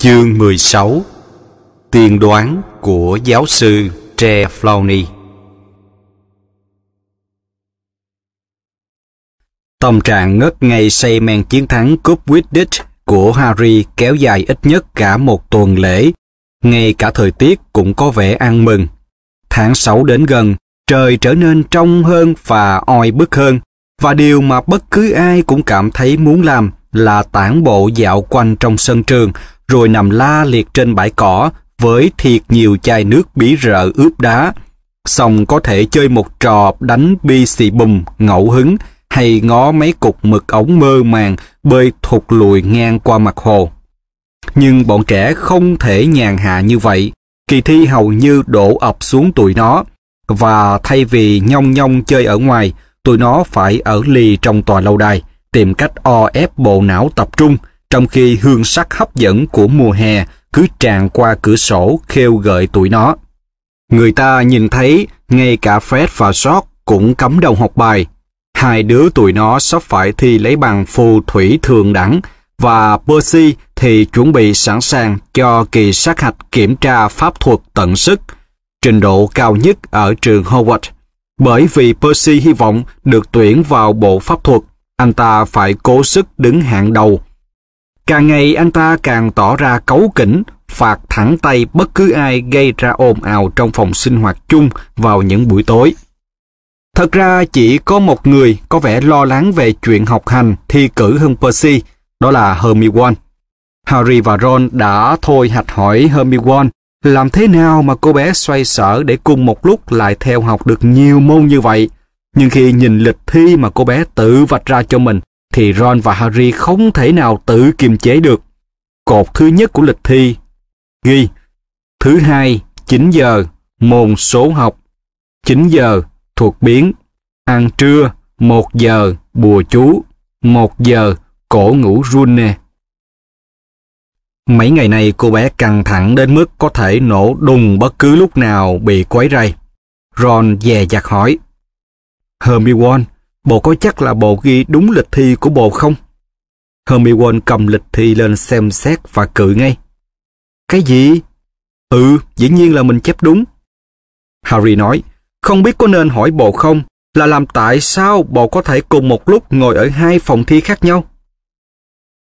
Chương 16 Tiên đoán của giáo sư Tre Flowny Tâm trạng ngất ngây say men chiến thắng cúp Widditch của Harry kéo dài ít nhất cả một tuần lễ. Ngay cả thời tiết cũng có vẻ ăn mừng. Tháng 6 đến gần, trời trở nên trong hơn và oi bức hơn. Và điều mà bất cứ ai cũng cảm thấy muốn làm là tản bộ dạo quanh trong sân trường rồi nằm la liệt trên bãi cỏ với thiệt nhiều chai nước bí rợ ướp đá. Xong có thể chơi một trò đánh bi xì bùm ngẫu hứng hay ngó mấy cục mực ống mơ màng bơi thụt lùi ngang qua mặt hồ. Nhưng bọn trẻ không thể nhàn hạ như vậy, kỳ thi hầu như đổ ập xuống tụi nó, và thay vì nhong nhong chơi ở ngoài, tụi nó phải ở lì trong tòa lâu đài, tìm cách o ép bộ não tập trung – trong khi hương sắc hấp dẫn của mùa hè cứ tràn qua cửa sổ khêu gợi tụi nó. Người ta nhìn thấy ngay cả Fred và George cũng cấm đầu học bài. Hai đứa tụi nó sắp phải thi lấy bằng phù thủy thường đẳng và Percy thì chuẩn bị sẵn sàng cho kỳ sát hạch kiểm tra pháp thuật tận sức, trình độ cao nhất ở trường Howard. Bởi vì Percy hy vọng được tuyển vào bộ pháp thuật, anh ta phải cố sức đứng hạng đầu Càng ngày anh ta càng tỏ ra cấu kỉnh, phạt thẳng tay bất cứ ai gây ra ồn ào trong phòng sinh hoạt chung vào những buổi tối. Thật ra chỉ có một người có vẻ lo lắng về chuyện học hành thi cử hơn Percy, đó là Hermione. Harry và Ron đã thôi hạch hỏi Hermione làm thế nào mà cô bé xoay sở để cùng một lúc lại theo học được nhiều môn như vậy. Nhưng khi nhìn lịch thi mà cô bé tự vạch ra cho mình, thì Ron và Harry không thể nào tự kiềm chế được. Cột thứ nhất của lịch thi ghi thứ hai 9 giờ môn số học 9 giờ thuộc biến ăn trưa 1 giờ bùa chú 1 giờ cổ ngủ run nè. Mấy ngày nay cô bé căng thẳng đến mức có thể nổ đùng bất cứ lúc nào bị quấy rầy. Ron dè dặt hỏi. Hermione, Bộ có chắc là bộ ghi đúng lịch thi của bộ không? Hermione cầm lịch thi lên xem xét và cự ngay. Cái gì? Ừ, dĩ nhiên là mình chép đúng. Harry nói, không biết có nên hỏi bộ không, là làm tại sao bộ có thể cùng một lúc ngồi ở hai phòng thi khác nhau?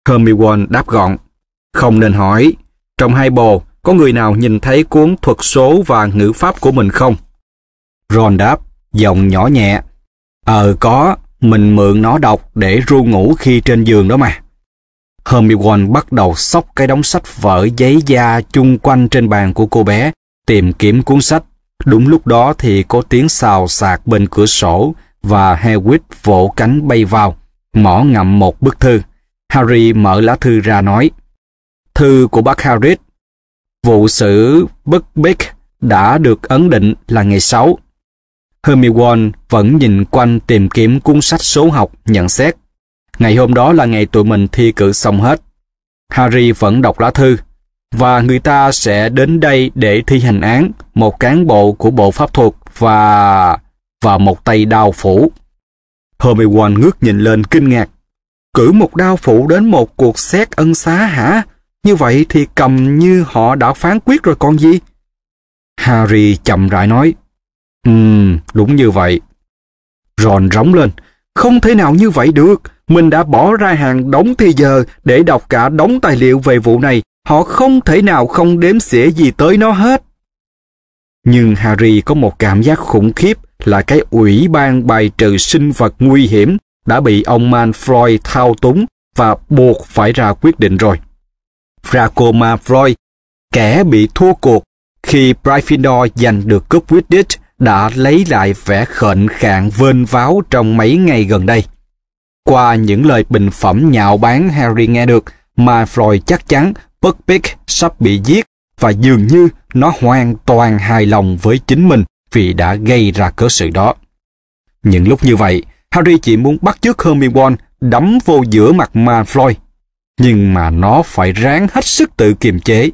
Hermione đáp gọn, không nên hỏi. Trong hai bộ có người nào nhìn thấy cuốn thuật số và ngữ pháp của mình không? Ron đáp, giọng nhỏ nhẹ. Ờ có, mình mượn nó đọc để ru ngủ khi trên giường đó mà. Hermione bắt đầu xóc cái đống sách vỡ giấy da chung quanh trên bàn của cô bé, tìm kiếm cuốn sách. Đúng lúc đó thì có tiếng xào xạc bên cửa sổ và Hewitt vỗ cánh bay vào, mỏ ngậm một bức thư. Harry mở lá thư ra nói, Thư của bác Harris, vụ xử Buckbeak đã được ấn định là ngày 6 Hermione vẫn nhìn quanh tìm kiếm cuốn sách số học nhận xét. Ngày hôm đó là ngày tụi mình thi cử xong hết. Harry vẫn đọc lá thư, và người ta sẽ đến đây để thi hành án một cán bộ của bộ pháp thuật và... và một tay đao phủ. Hermione ngước nhìn lên kinh ngạc. Cử một đao phủ đến một cuộc xét ân xá hả? Như vậy thì cầm như họ đã phán quyết rồi còn gì? Harry chậm rãi nói. Ừm, đúng như vậy. Ròn rống lên. Không thể nào như vậy được. Mình đã bỏ ra hàng đống thì giờ để đọc cả đống tài liệu về vụ này. Họ không thể nào không đếm xỉa gì tới nó hết. Nhưng Harry có một cảm giác khủng khiếp là cái ủy ban bài trừ sinh vật nguy hiểm đã bị ông Manfroy thao túng và buộc phải ra quyết định rồi. Draco Malfoy, kẻ bị thua cuộc khi Gryffindor giành được cúp Quidditch đã lấy lại vẻ khệnh khạng vênh váo trong mấy ngày gần đây. Qua những lời bình phẩm nhạo báng Harry nghe được, mà Floyd chắc chắn Buckbeak sắp bị giết và dường như nó hoàn toàn hài lòng với chính mình vì đã gây ra cớ sự đó. Những lúc như vậy, Harry chỉ muốn bắt chước Hermione đấm vô giữa mặt mà Floyd, nhưng mà nó phải ráng hết sức tự kiềm chế.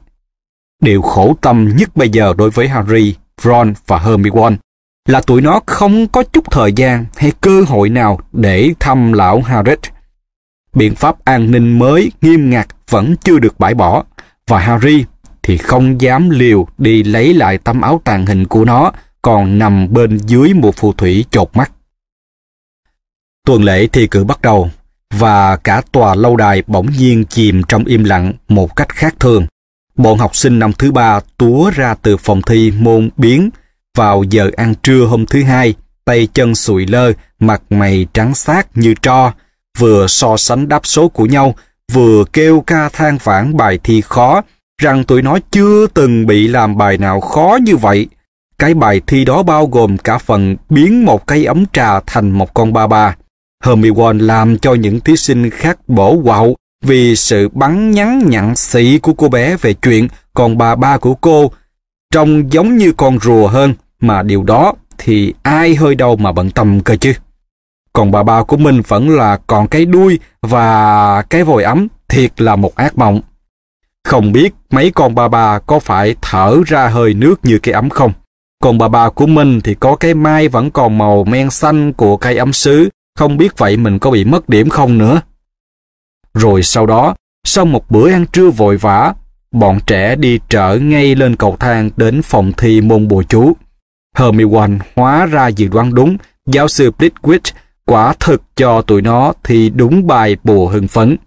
Điều khổ tâm nhất bây giờ đối với Harry Ron và Hermione là tụi nó không có chút thời gian hay cơ hội nào để thăm lão Harris. Biện pháp an ninh mới nghiêm ngặt vẫn chưa được bãi bỏ và Harry thì không dám liều đi lấy lại tấm áo tàng hình của nó còn nằm bên dưới một phù thủy chột mắt. Tuần lễ thi cử bắt đầu và cả tòa lâu đài bỗng nhiên chìm trong im lặng một cách khác thường bọn học sinh năm thứ ba túa ra từ phòng thi môn biến vào giờ ăn trưa hôm thứ hai, tay chân sụi lơ, mặt mày trắng xác như tro, vừa so sánh đáp số của nhau, vừa kêu ca than vãn bài thi khó, rằng tụi nó chưa từng bị làm bài nào khó như vậy. Cái bài thi đó bao gồm cả phần biến một cây ấm trà thành một con ba ba. Hermione làm cho những thí sinh khác bổ quạo vì sự bắn nhắn nhặn xị của cô bé về chuyện còn bà ba của cô trông giống như con rùa hơn mà điều đó thì ai hơi đâu mà bận tâm cơ chứ. Còn bà ba của mình vẫn là còn cái đuôi và cái vòi ấm thiệt là một ác mộng. Không biết mấy con bà bà có phải thở ra hơi nước như cái ấm không? Còn bà bà của mình thì có cái mai vẫn còn màu men xanh của cây ấm sứ. Không biết vậy mình có bị mất điểm không nữa. Rồi sau đó, sau một bữa ăn trưa vội vã, bọn trẻ đi trở ngay lên cầu thang đến phòng thi môn bùa chú. Hermione hóa ra dự đoán đúng, giáo sư Blitwitch quả thực cho tụi nó thi đúng bài bùa hưng phấn.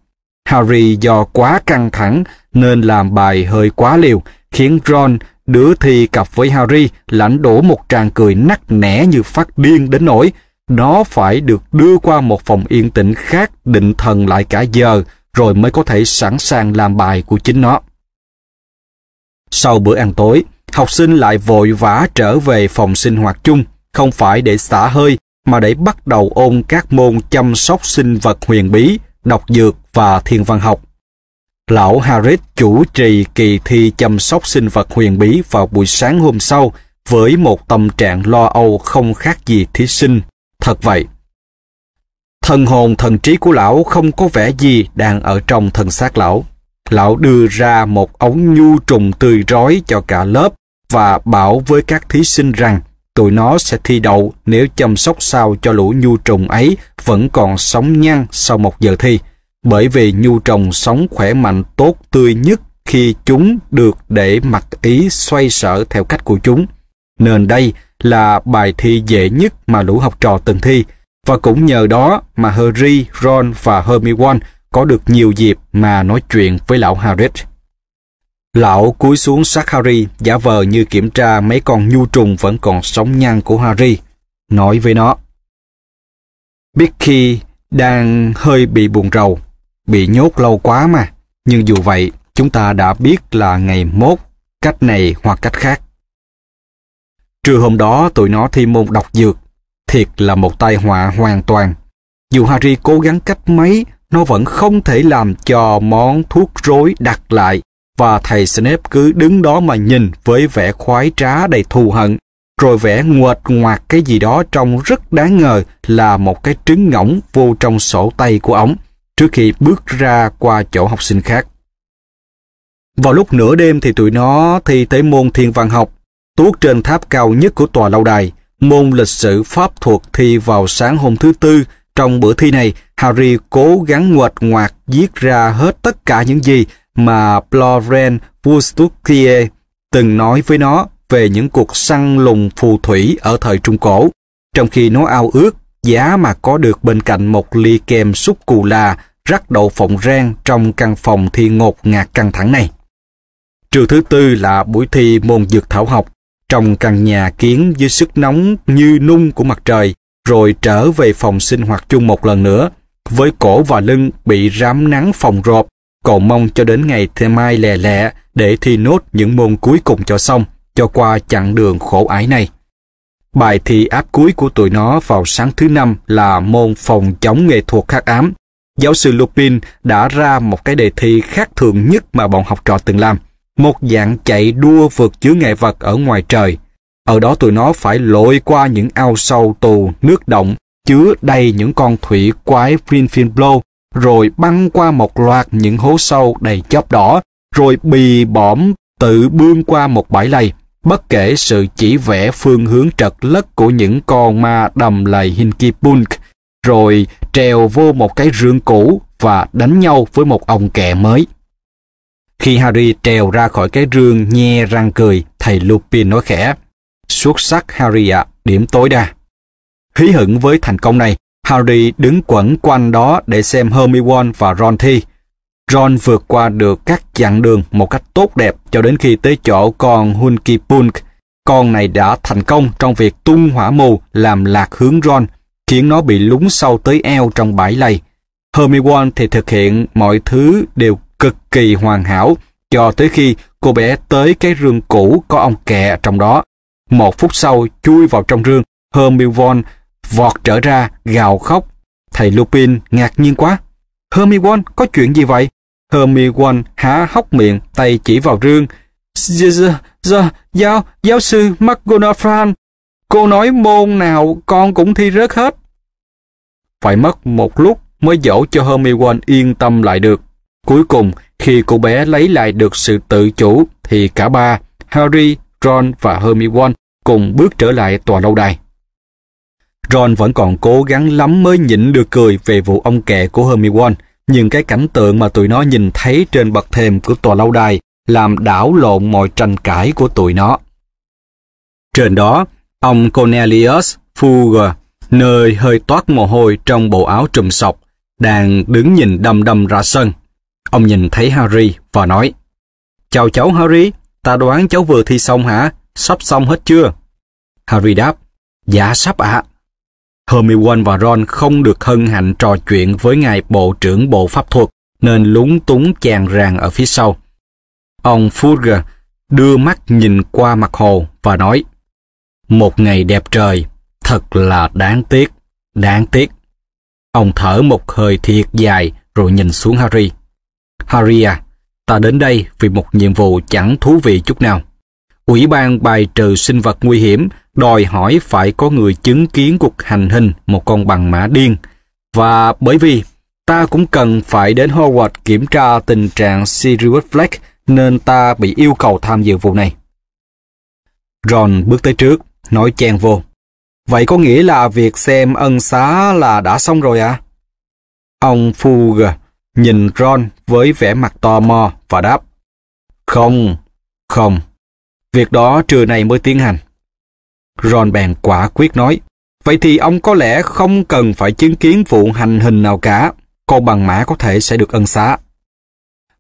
Harry do quá căng thẳng nên làm bài hơi quá liều, khiến Ron đứa thi cặp với Harry lãnh đổ một tràng cười nắc nẻ như phát điên đến nỗi nó phải được đưa qua một phòng yên tĩnh khác định thần lại cả giờ rồi mới có thể sẵn sàng làm bài của chính nó. Sau bữa ăn tối, học sinh lại vội vã trở về phòng sinh hoạt chung, không phải để xả hơi mà để bắt đầu ôn các môn chăm sóc sinh vật huyền bí, đọc dược và thiên văn học. Lão Harris chủ trì kỳ thi chăm sóc sinh vật huyền bí vào buổi sáng hôm sau với một tâm trạng lo âu không khác gì thí sinh Thật vậy, thần hồn thần trí của lão không có vẻ gì đang ở trong thân xác lão. Lão đưa ra một ống nhu trùng tươi rói cho cả lớp và bảo với các thí sinh rằng tụi nó sẽ thi đậu nếu chăm sóc sao cho lũ nhu trùng ấy vẫn còn sống nhăn sau một giờ thi, bởi vì nhu trùng sống khỏe mạnh tốt tươi nhất khi chúng được để mặc ý xoay sở theo cách của chúng nên đây là bài thi dễ nhất mà lũ học trò từng thi. Và cũng nhờ đó mà Harry, Ron và Hermione có được nhiều dịp mà nói chuyện với lão Harris. Lão cúi xuống sát Harry, giả vờ như kiểm tra mấy con nhu trùng vẫn còn sống nhăn của Harry, nói với nó. Bicky đang hơi bị buồn rầu, bị nhốt lâu quá mà, nhưng dù vậy chúng ta đã biết là ngày mốt, cách này hoặc cách khác Trưa hôm đó tụi nó thi môn đọc dược, thiệt là một tai họa hoàn toàn. Dù Harry cố gắng cách mấy, nó vẫn không thể làm cho món thuốc rối đặt lại và thầy Snape cứ đứng đó mà nhìn với vẻ khoái trá đầy thù hận, rồi vẻ nguệch ngoạc cái gì đó trông rất đáng ngờ là một cái trứng ngỗng vô trong sổ tay của ổng trước khi bước ra qua chỗ học sinh khác. Vào lúc nửa đêm thì tụi nó thi tới môn thiên văn học, tuốt trên tháp cao nhất của tòa lâu đài. Môn lịch sử pháp thuật thi vào sáng hôm thứ Tư. Trong bữa thi này, Harry cố gắng nguệt ngoạc viết ra hết tất cả những gì mà Florent Bustukier từng nói với nó về những cuộc săn lùng phù thủy ở thời Trung Cổ. Trong khi nó ao ước, giá mà có được bên cạnh một ly kem súp cù la rắc đậu phộng rang trong căn phòng thi ngột ngạt căng thẳng này. Trường thứ tư là buổi thi môn dược thảo học trong căn nhà kiến dưới sức nóng như nung của mặt trời, rồi trở về phòng sinh hoạt chung một lần nữa, với cổ và lưng bị rám nắng phòng rộp, còn mong cho đến ngày thế mai lè lẹ để thi nốt những môn cuối cùng cho xong, cho qua chặng đường khổ ái này. Bài thi áp cuối của tụi nó vào sáng thứ năm là môn phòng chống nghệ thuật khắc ám. Giáo sư Lupin đã ra một cái đề thi khác thường nhất mà bọn học trò từng làm – một dạng chạy đua vượt chứa ngại vật ở ngoài trời. Ở đó tụi nó phải lội qua những ao sâu tù, nước động, chứa đầy những con thủy quái Finfinblow, rồi băng qua một loạt những hố sâu đầy chóp đỏ, rồi bì bõm tự bươn qua một bãi lầy, bất kể sự chỉ vẽ phương hướng trật lất của những con ma đầm lầy Hinkipunk, rồi trèo vô một cái rương cũ và đánh nhau với một ông kẹ mới. Khi Harry trèo ra khỏi cái rương nhe răng cười, thầy Lupin nói khẽ, xuất sắc Harry ạ, à, điểm tối đa. Hí hửng với thành công này, Harry đứng quẩn quanh đó để xem Hermione và Ron thi. Ron vượt qua được các chặng đường một cách tốt đẹp cho đến khi tới chỗ con Hunky Punk. Con này đã thành công trong việc tung hỏa mù làm lạc hướng Ron, khiến nó bị lún sâu tới eo trong bãi lầy. Hermione thì thực hiện mọi thứ đều cực kỳ hoàn hảo cho tới khi cô bé tới cái rương cũ có ông kẹ trong đó. Một phút sau chui vào trong rương, Hermione vọt trở ra gào khóc. Thầy Lupin ngạc nhiên quá. Hermione, có chuyện gì vậy? Hermione há hốc miệng, tay chỉ vào rương. Dạ, dạ, dạ, giáo, giáo sư McGonagall, cô nói môn nào con cũng thi rớt hết. Phải mất một lúc mới dỗ cho Hermione yên tâm lại được. Cuối cùng, khi cô bé lấy lại được sự tự chủ thì cả ba, Harry, Ron và Hermione cùng bước trở lại tòa lâu đài. Ron vẫn còn cố gắng lắm mới nhịn được cười về vụ ông kẹ của Hermione, nhưng cái cảnh tượng mà tụi nó nhìn thấy trên bậc thềm của tòa lâu đài làm đảo lộn mọi tranh cãi của tụi nó. Trên đó, ông Cornelius Fugger, nơi hơi toát mồ hôi trong bộ áo trùm sọc, đang đứng nhìn đăm đăm ra sân Ông nhìn thấy Harry và nói, Chào cháu Harry, ta đoán cháu vừa thi xong hả? Sắp xong hết chưa? Harry đáp, Dạ sắp ạ. Hermione và Ron không được hân hạnh trò chuyện với ngài bộ trưởng bộ pháp thuật nên lúng túng chàng ràng ở phía sau. Ông Fugger đưa mắt nhìn qua mặt hồ và nói Một ngày đẹp trời, thật là đáng tiếc, đáng tiếc. Ông thở một hơi thiệt dài rồi nhìn xuống Harry. Haria, ta đến đây vì một nhiệm vụ chẳng thú vị chút nào. Ủy ban bài trừ sinh vật nguy hiểm đòi hỏi phải có người chứng kiến cuộc hành hình một con bằng mã điên. Và bởi vì ta cũng cần phải đến Hogwarts kiểm tra tình trạng Sirius Black nên ta bị yêu cầu tham dự vụ này. Ron bước tới trước, nói chen vô. Vậy có nghĩa là việc xem ân xá là đã xong rồi à? Ông Fugger nhìn Ron với vẻ mặt tò mò và đáp. Không, không. Việc đó trưa nay mới tiến hành. Ron bèn quả quyết nói. Vậy thì ông có lẽ không cần phải chứng kiến vụ hành hình nào cả. Con bằng mã có thể sẽ được ân xá.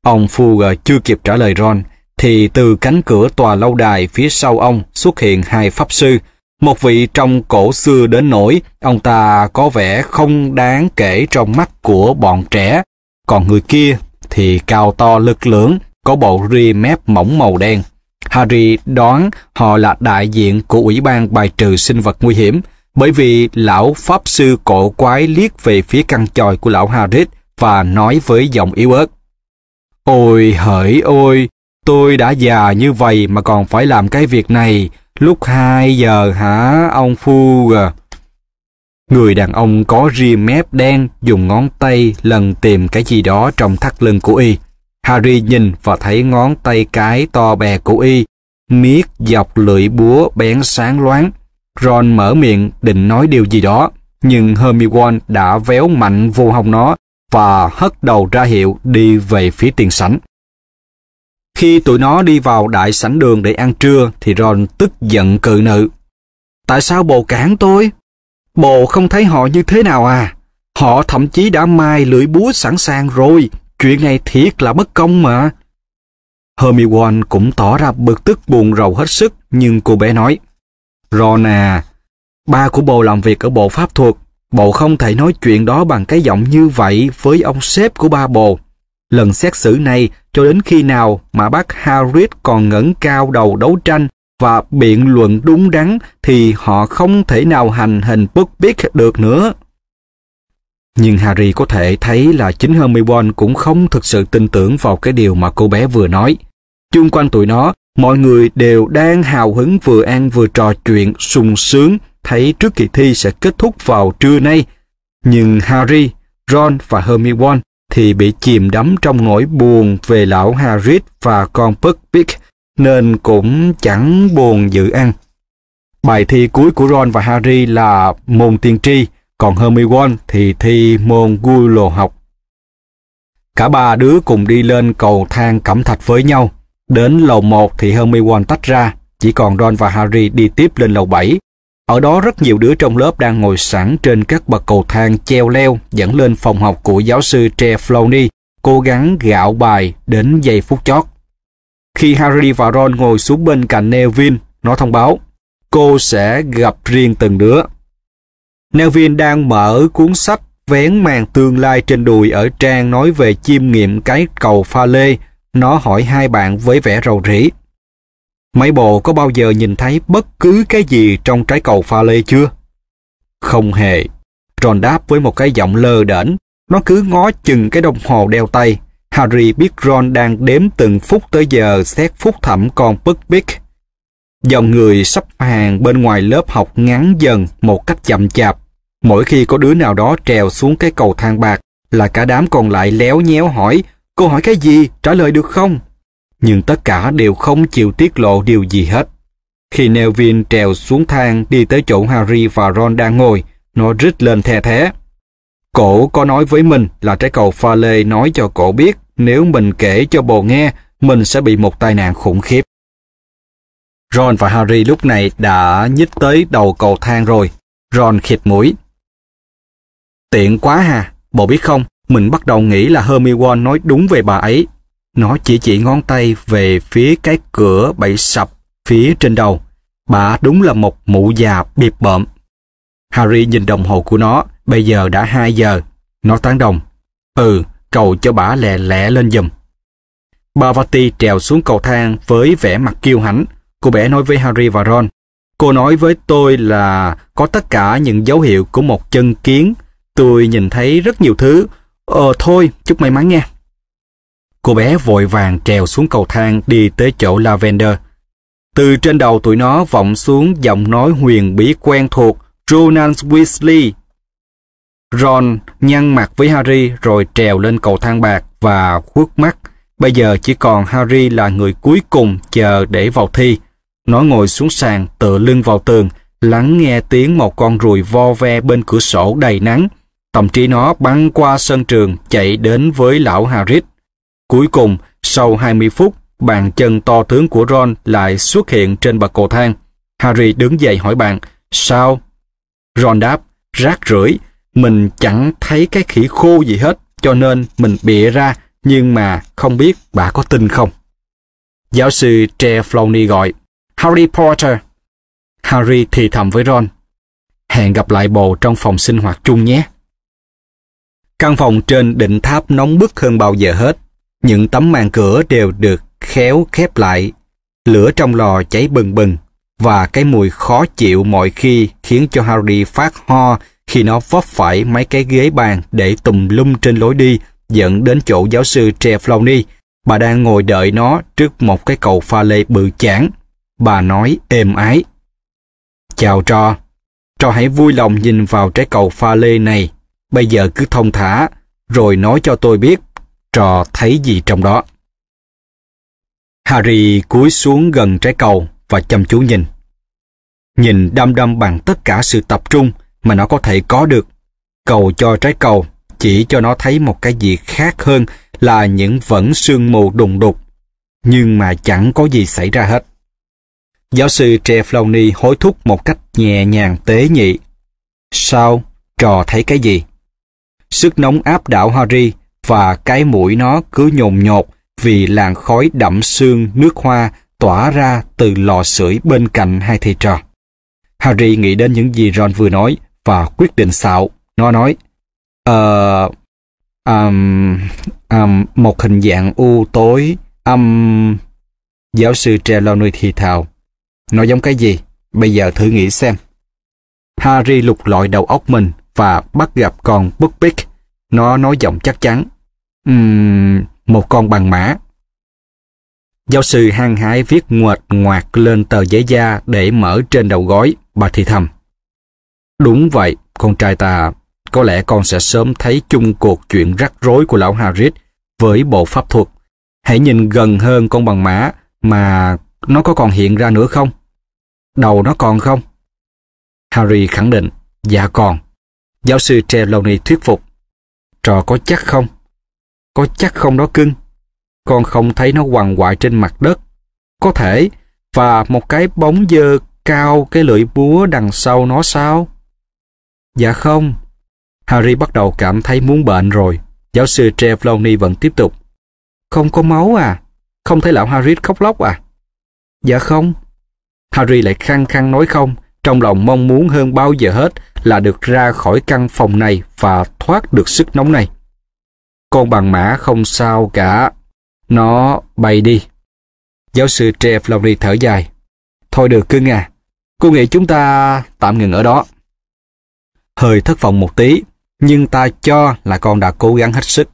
Ông Fuger chưa kịp trả lời Ron, thì từ cánh cửa tòa lâu đài phía sau ông xuất hiện hai pháp sư, một vị trong cổ xưa đến nỗi ông ta có vẻ không đáng kể trong mắt của bọn trẻ, còn người kia thì cao to lực lưỡng, có bộ ria mép mỏng màu đen. Harry đoán họ là đại diện của Ủy ban bài trừ sinh vật nguy hiểm, bởi vì lão pháp sư cổ quái liếc về phía căn tròi của lão harry và nói với giọng yếu ớt. Ôi hỡi ôi, tôi đã già như vậy mà còn phải làm cái việc này, lúc 2 giờ hả ông Phu à? Người đàn ông có ria mép đen dùng ngón tay lần tìm cái gì đó trong thắt lưng của y. Harry nhìn và thấy ngón tay cái to bè của y, miết dọc lưỡi búa bén sáng loáng. Ron mở miệng định nói điều gì đó, nhưng Hermione đã véo mạnh vô hông nó và hất đầu ra hiệu đi về phía tiền sảnh. Khi tụi nó đi vào đại sảnh đường để ăn trưa thì Ron tức giận cự nữ. Tại sao bồ cản tôi? bộ không thấy họ như thế nào à? Họ thậm chí đã mai lưỡi búa sẵn sàng rồi. Chuyện này thiệt là bất công mà. Hermione cũng tỏ ra bực tức buồn rầu hết sức, nhưng cô bé nói. Ron à, ba của bộ làm việc ở bộ pháp thuật. bộ không thể nói chuyện đó bằng cái giọng như vậy với ông sếp của ba bộ Lần xét xử này cho đến khi nào mà bác Harris còn ngẩng cao đầu đấu tranh và biện luận đúng đắn thì họ không thể nào hành hình Buckbeak được nữa. Nhưng Harry có thể thấy là chính Hermione cũng không thực sự tin tưởng vào cái điều mà cô bé vừa nói. Chung quanh tụi nó, mọi người đều đang hào hứng vừa ăn vừa trò chuyện sung sướng thấy trước kỳ thi sẽ kết thúc vào trưa nay. Nhưng Harry, Ron và Hermione thì bị chìm đắm trong nỗi buồn về lão Harry và con Buckbeak nên cũng chẳng buồn dự ăn. Bài thi cuối của Ron và Harry là môn tiên tri, còn Hermione thì thi môn gu lồ học. Cả ba đứa cùng đi lên cầu thang cẩm thạch với nhau. Đến lầu 1 thì Hermione tách ra, chỉ còn Ron và Harry đi tiếp lên lầu 7. Ở đó rất nhiều đứa trong lớp đang ngồi sẵn trên các bậc cầu thang treo leo dẫn lên phòng học của giáo sư Tre Flowney, cố gắng gạo bài đến giây phút chót. Khi Harry và Ron ngồi xuống bên cạnh Neville, nó thông báo, cô sẽ gặp riêng từng đứa. Neville đang mở cuốn sách vén màn tương lai trên đùi ở trang nói về chiêm nghiệm cái cầu pha lê. Nó hỏi hai bạn với vẻ rầu rĩ. Mấy bộ có bao giờ nhìn thấy bất cứ cái gì trong trái cầu pha lê chưa? Không hề. Ron đáp với một cái giọng lơ đễnh. Nó cứ ngó chừng cái đồng hồ đeo tay. Harry biết Ron đang đếm từng phút tới giờ xét phúc thẩm con Buckbeak. Dòng người sắp hàng bên ngoài lớp học ngắn dần một cách chậm chạp. Mỗi khi có đứa nào đó trèo xuống cái cầu thang bạc là cả đám còn lại léo nhéo hỏi Cô hỏi cái gì? Trả lời được không? Nhưng tất cả đều không chịu tiết lộ điều gì hết. Khi Neville trèo xuống thang đi tới chỗ Harry và Ron đang ngồi, nó rít lên the thế. Cổ có nói với mình là trái cầu pha lê nói cho cổ biết nếu mình kể cho bồ nghe, mình sẽ bị một tai nạn khủng khiếp. Ron và Harry lúc này đã nhích tới đầu cầu thang rồi. Ron khịt mũi. Tiện quá hà, bồ biết không, mình bắt đầu nghĩ là Hermione nói đúng về bà ấy. Nó chỉ chỉ ngón tay về phía cái cửa bậy sập phía trên đầu. Bà đúng là một mụ già biệt bợm. Harry nhìn đồng hồ của nó, bây giờ đã 2 giờ. Nó tán đồng. Ừ, cầu cho bà lẹ lẹ lên giùm. Bà Vati trèo xuống cầu thang với vẻ mặt kiêu hãnh. Cô bé nói với Harry và Ron. Cô nói với tôi là có tất cả những dấu hiệu của một chân kiến. Tôi nhìn thấy rất nhiều thứ. Ờ thôi, chúc may mắn nha. Cô bé vội vàng trèo xuống cầu thang đi tới chỗ Lavender. Từ trên đầu tụi nó vọng xuống giọng nói huyền bí quen thuộc Ronald Weasley Ron nhăn mặt với Harry rồi trèo lên cầu thang bạc và khuất mắt. Bây giờ chỉ còn Harry là người cuối cùng chờ để vào thi. Nó ngồi xuống sàn tựa lưng vào tường, lắng nghe tiếng một con ruồi vo ve bên cửa sổ đầy nắng. Tầm trí nó băng qua sân trường chạy đến với lão Harris. Cuối cùng, sau 20 phút, bàn chân to tướng của Ron lại xuất hiện trên bậc cầu thang. Harry đứng dậy hỏi bạn, sao? Ron đáp, rác rưởi, mình chẳng thấy cái khỉ khô gì hết, cho nên mình bịa ra, nhưng mà không biết bà có tin không. Giáo sư Tre Floney gọi, Harry Potter. Harry thì thầm với Ron, hẹn gặp lại bồ trong phòng sinh hoạt chung nhé. Căn phòng trên đỉnh tháp nóng bức hơn bao giờ hết. Những tấm màn cửa đều được khéo khép lại. Lửa trong lò cháy bừng bừng và cái mùi khó chịu mọi khi khiến cho Harry phát ho khi nó vấp phải mấy cái ghế bàn để tùm lum trên lối đi dẫn đến chỗ giáo sư Tre Flowney. Bà đang ngồi đợi nó trước một cái cầu pha lê bự chán. Bà nói êm ái. Chào Trò. Trò hãy vui lòng nhìn vào trái cầu pha lê này. Bây giờ cứ thông thả, rồi nói cho tôi biết Trò thấy gì trong đó. Harry cúi xuống gần trái cầu và chăm chú nhìn. Nhìn đăm đăm bằng tất cả sự tập trung mà nó có thể có được. Cầu cho trái cầu chỉ cho nó thấy một cái gì khác hơn là những vẫn sương mù đùng đục, nhưng mà chẳng có gì xảy ra hết. Giáo sư Tre Flowney hối thúc một cách nhẹ nhàng tế nhị. Sao? Trò thấy cái gì? Sức nóng áp đảo Harry và cái mũi nó cứ nhồn nhột vì làn khói đậm sương nước hoa tỏa ra từ lò sưởi bên cạnh hai thầy trò. Harry nghĩ đến những gì Ron vừa nói và quyết định xạo. Nó nói, uh, um, um, một hình dạng u tối âm... Um, giáo sư Trelawney thì thào. Nó giống cái gì? Bây giờ thử nghĩ xem. Harry lục lọi đầu óc mình và bắt gặp con Buckbeak. Nó nói giọng chắc chắn. Uhm, một con bằng mã. Giáo sư hăng hái viết ngoệt ngoạc lên tờ giấy da để mở trên đầu gói, bà thì thầm. Đúng vậy, con trai ta, có lẽ con sẽ sớm thấy chung cuộc chuyện rắc rối của lão Harris với bộ pháp thuật. Hãy nhìn gần hơn con bằng mã mà nó có còn hiện ra nữa không? Đầu nó còn không? Harry khẳng định, dạ còn. Giáo sư Trelawney thuyết phục. Trò có chắc không? Có chắc không đó cưng? Con không thấy nó quằn quại trên mặt đất. Có thể, và một cái bóng dơ cao cái lưỡi búa đằng sau nó sao? Dạ không. Harry bắt đầu cảm thấy muốn bệnh rồi. Giáo sư Trelawney vẫn tiếp tục. Không có máu à? Không thấy lão Harry khóc lóc à? Dạ không. Harry lại khăng khăng nói không, trong lòng mong muốn hơn bao giờ hết là được ra khỏi căn phòng này và thoát được sức nóng này. Con bằng mã không sao cả. Nó bay đi. Giáo sư Trelawney thở dài. Thôi được cưng à, cô nghĩ chúng ta tạm ngừng ở đó hơi thất vọng một tí, nhưng ta cho là con đã cố gắng hết sức.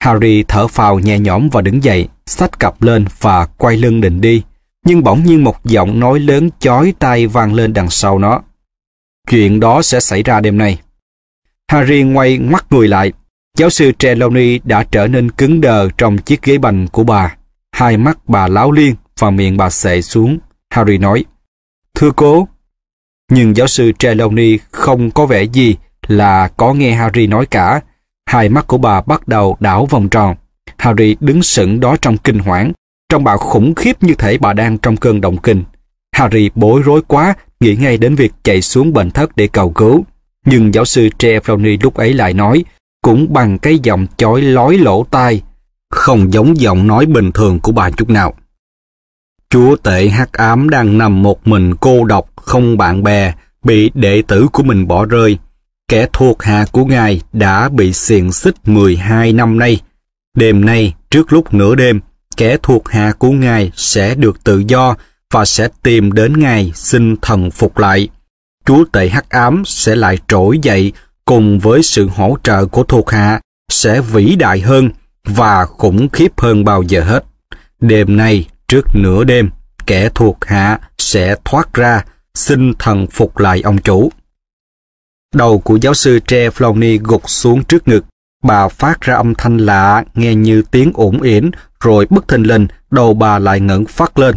Harry thở phào nhẹ nhõm và đứng dậy, xách cặp lên và quay lưng định đi, nhưng bỗng nhiên một giọng nói lớn chói tai vang lên đằng sau nó. Chuyện đó sẽ xảy ra đêm nay. Harry ngoay ngoắt người lại. Giáo sư Trelawney đã trở nên cứng đờ trong chiếc ghế bành của bà. Hai mắt bà láo liên và miệng bà xệ xuống. Harry nói, Thưa cô nhưng giáo sư Trelawney không có vẻ gì là có nghe Harry nói cả. Hai mắt của bà bắt đầu đảo vòng tròn. Harry đứng sững đó trong kinh hoảng. Trong bà khủng khiếp như thể bà đang trong cơn động kinh. Harry bối rối quá, nghĩ ngay đến việc chạy xuống bệnh thất để cầu cứu. Nhưng giáo sư Trelawney lúc ấy lại nói, cũng bằng cái giọng chói lói lỗ tai, không giống giọng nói bình thường của bà chút nào. Chúa tệ hắc ám đang nằm một mình cô độc, không bạn bè, bị đệ tử của mình bỏ rơi. Kẻ thuộc hạ của Ngài đã bị xiềng xích 12 năm nay. Đêm nay, trước lúc nửa đêm, kẻ thuộc hạ của Ngài sẽ được tự do và sẽ tìm đến Ngài xin thần phục lại. Chúa tệ hắc ám sẽ lại trỗi dậy cùng với sự hỗ trợ của thuộc hạ sẽ vĩ đại hơn và khủng khiếp hơn bao giờ hết. Đêm nay, Trước nửa đêm, kẻ thuộc hạ sẽ thoát ra, xin thần phục lại ông chủ. Đầu của giáo sư Tre Floney gục xuống trước ngực. Bà phát ra âm thanh lạ, nghe như tiếng ổn yển, rồi bất thình lình, đầu bà lại ngẩng phát lên.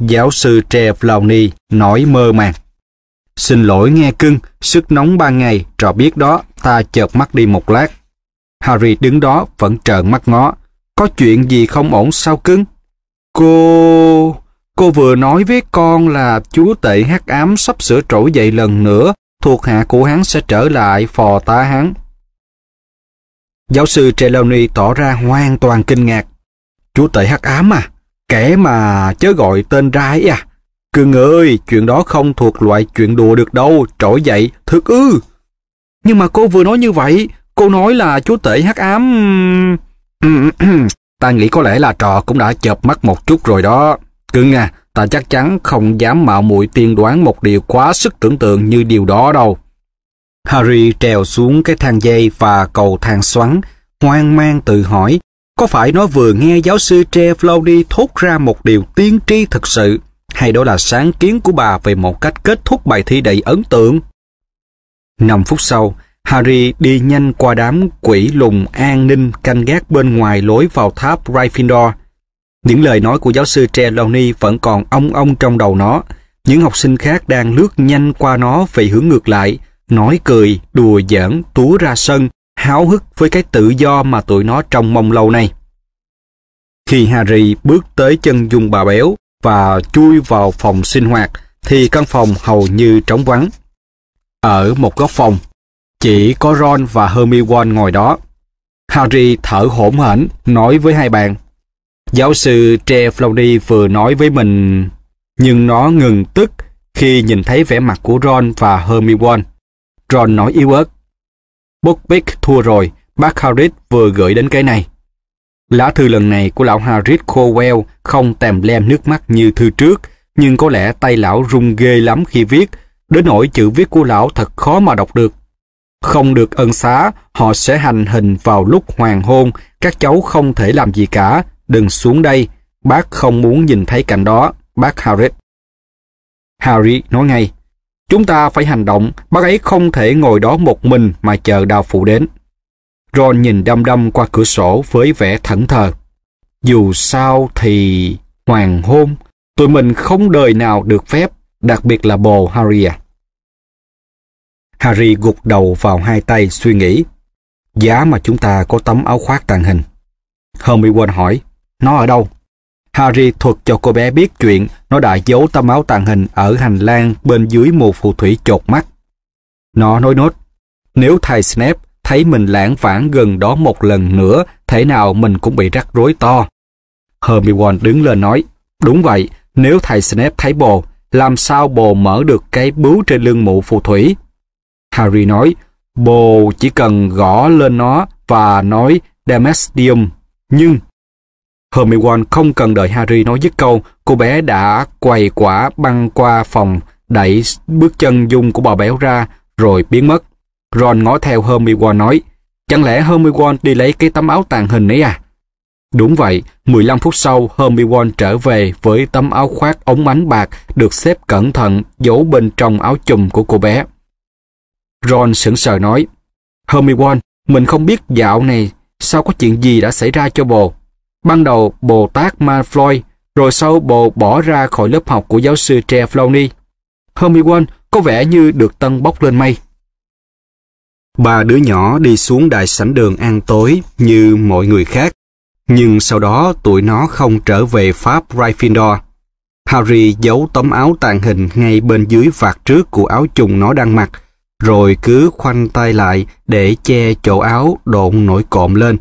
Giáo sư Tre Floney nói mơ màng. Xin lỗi nghe cưng, sức nóng ba ngày, trò biết đó, ta chợt mắt đi một lát. Harry đứng đó vẫn trợn mắt ngó. Có chuyện gì không ổn sao cưng? Cô... Cô vừa nói với con là chúa tể hắc ám sắp sửa trỗi dậy lần nữa, thuộc hạ của hắn sẽ trở lại phò tá hắn. Giáo sư Trelawney tỏ ra hoàn toàn kinh ngạc. Chú tể hắc ám à? Kẻ mà chớ gọi tên rái à? Cưng ơi, chuyện đó không thuộc loại chuyện đùa được đâu, trỗi dậy, thức ư. Nhưng mà cô vừa nói như vậy, cô nói là chúa tể hắc ám ta nghĩ có lẽ là trò cũng đã chợp mắt một chút rồi đó. Cưng à, ta chắc chắn không dám mạo muội tiên đoán một điều quá sức tưởng tượng như điều đó đâu. Harry trèo xuống cái thang dây và cầu thang xoắn, hoang mang tự hỏi, có phải nó vừa nghe giáo sư Tre Flody thốt ra một điều tiên tri thực sự, hay đó là sáng kiến của bà về một cách kết thúc bài thi đầy ấn tượng? 5 phút sau, Harry đi nhanh qua đám quỷ lùng an ninh canh gác bên ngoài lối vào tháp Gryffindor. Những lời nói của giáo sư Trelawney vẫn còn ong ong trong đầu nó. Những học sinh khác đang lướt nhanh qua nó về hướng ngược lại, nói cười, đùa giỡn, túa ra sân, háo hức với cái tự do mà tụi nó trông mong lâu nay. Khi Harry bước tới chân dung bà béo và chui vào phòng sinh hoạt, thì căn phòng hầu như trống vắng. Ở một góc phòng, chỉ có Ron và Hermione ngồi đó. Harry thở hổn hển nói với hai bạn. Giáo sư Tre vừa nói với mình, nhưng nó ngừng tức khi nhìn thấy vẻ mặt của Ron và Hermione. Ron nói yếu ớt. Buckbeak thua rồi, bác Harris vừa gửi đến cái này. Lá thư lần này của lão Harris Crowell không tèm lem nước mắt như thư trước, nhưng có lẽ tay lão rung ghê lắm khi viết, đến nỗi chữ viết của lão thật khó mà đọc được không được ân xá, họ sẽ hành hình vào lúc hoàng hôn, các cháu không thể làm gì cả, đừng xuống đây, bác không muốn nhìn thấy cảnh đó, bác harry Harry nói ngay, chúng ta phải hành động, bác ấy không thể ngồi đó một mình mà chờ đào phụ đến. Ron nhìn đăm đăm qua cửa sổ với vẻ thẫn thờ. Dù sao thì hoàng hôn, tụi mình không đời nào được phép, đặc biệt là bồ Harry à. Harry gục đầu vào hai tay suy nghĩ. Giá mà chúng ta có tấm áo khoác tàng hình. Hermione hỏi, nó ở đâu? Harry thuật cho cô bé biết chuyện nó đã giấu tấm áo tàng hình ở hành lang bên dưới một phù thủy chột mắt. Nó nói nốt, nếu thầy Snape thấy mình lãng vãng gần đó một lần nữa, thế nào mình cũng bị rắc rối to. Hermione đứng lên nói, đúng vậy, nếu thầy Snape thấy bồ, làm sao bồ mở được cái bướu trên lưng mụ phù thủy? Harry nói, bồ chỉ cần gõ lên nó và nói Demestium. Nhưng Hermione không cần đợi Harry nói dứt câu, cô bé đã quầy quả băng qua phòng, đẩy bước chân dung của bà béo ra, rồi biến mất. Ron ngó theo Hermione nói, chẳng lẽ Hermione đi lấy cái tấm áo tàng hình ấy à? Đúng vậy, 15 phút sau Hermione trở về với tấm áo khoác ống ánh bạc được xếp cẩn thận giấu bên trong áo chùm của cô bé. Ron sững sờ nói, Hermione, mình không biết dạo này sao có chuyện gì đã xảy ra cho bồ. Ban đầu bồ tác Malfoy, rồi sau bồ bỏ ra khỏi lớp học của giáo sư Tre Floney. Hermione có vẻ như được tân bốc lên mây. Ba đứa nhỏ đi xuống đại sảnh đường ăn tối như mọi người khác, nhưng sau đó tụi nó không trở về Pháp Gryffindor. Harry giấu tấm áo tàn hình ngay bên dưới vạt trước của áo trùng nó đang mặc, rồi cứ khoanh tay lại để che chỗ áo độn nổi cộm lên.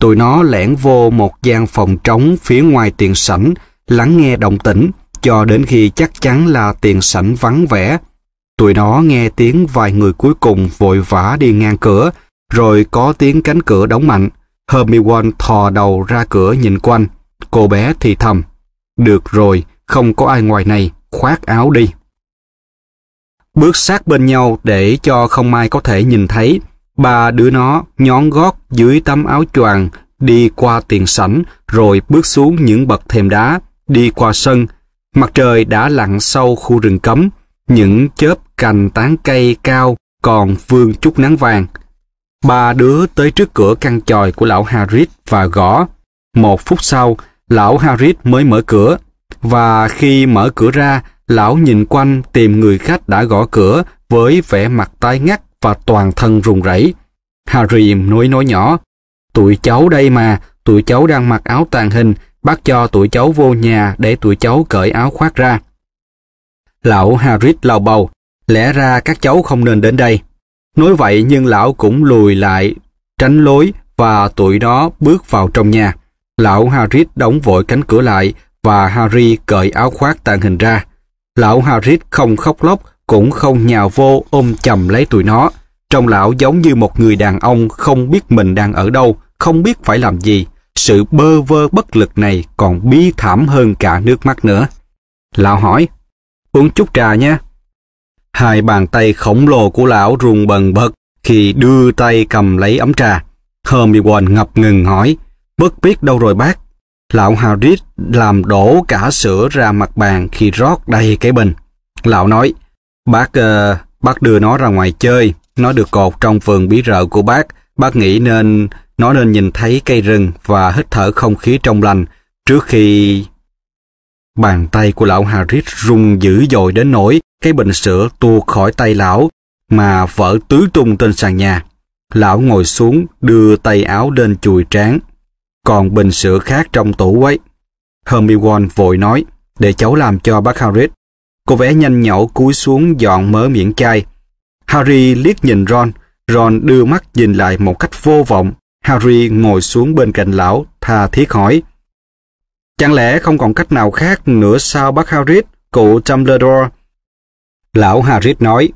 Tụi nó lẻn vô một gian phòng trống phía ngoài tiền sảnh, lắng nghe động tĩnh cho đến khi chắc chắn là tiền sảnh vắng vẻ. Tụi nó nghe tiếng vài người cuối cùng vội vã đi ngang cửa, rồi có tiếng cánh cửa đóng mạnh. Hermione thò đầu ra cửa nhìn quanh. Cô bé thì thầm. Được rồi, không có ai ngoài này, khoác áo đi bước sát bên nhau để cho không ai có thể nhìn thấy. Ba đứa nó nhón gót dưới tấm áo choàng đi qua tiền sảnh rồi bước xuống những bậc thềm đá, đi qua sân. Mặt trời đã lặn sâu khu rừng cấm, những chớp cành tán cây cao còn vương chút nắng vàng. Ba đứa tới trước cửa căn chòi của lão Harris và gõ. Một phút sau, lão Harris mới mở cửa. Và khi mở cửa ra, lão nhìn quanh tìm người khách đã gõ cửa với vẻ mặt tái ngắt và toàn thân run rẩy. Harry nói nói nhỏ, tụi cháu đây mà, tụi cháu đang mặc áo tàn hình, bác cho tụi cháu vô nhà để tụi cháu cởi áo khoác ra. Lão Harry lầu bầu, lẽ ra các cháu không nên đến đây. Nói vậy nhưng lão cũng lùi lại, tránh lối và tụi đó bước vào trong nhà. Lão Harry đóng vội cánh cửa lại và Harry cởi áo khoác tàn hình ra. Lão Harris không khóc lóc, cũng không nhào vô ôm chầm lấy tụi nó. Trông lão giống như một người đàn ông không biết mình đang ở đâu, không biết phải làm gì. Sự bơ vơ bất lực này còn bi thảm hơn cả nước mắt nữa. Lão hỏi, uống chút trà nhé. Hai bàn tay khổng lồ của lão run bần bật khi đưa tay cầm lấy ấm trà. Hermione ngập ngừng hỏi, bất biết đâu rồi bác? Lão Harris làm đổ cả sữa ra mặt bàn khi rót đầy cái bình. Lão nói, bác uh, bác đưa nó ra ngoài chơi, nó được cột trong vườn bí rợ của bác. Bác nghĩ nên nó nên nhìn thấy cây rừng và hít thở không khí trong lành trước khi... Bàn tay của lão Harris rung dữ dội đến nỗi cái bình sữa tuột khỏi tay lão mà vỡ tứ tung trên sàn nhà. Lão ngồi xuống đưa tay áo lên chùi trán còn bình sữa khác trong tủ ấy. Hermione vội nói, để cháu làm cho bác Harris. Cô vẽ nhanh nhẩu cúi xuống dọn mớ miệng chai. Harry liếc nhìn Ron, Ron đưa mắt nhìn lại một cách vô vọng. Harry ngồi xuống bên cạnh lão, tha thiết hỏi. Chẳng lẽ không còn cách nào khác nữa sao bác Harris, cụ Dumbledore? Lão Harris nói,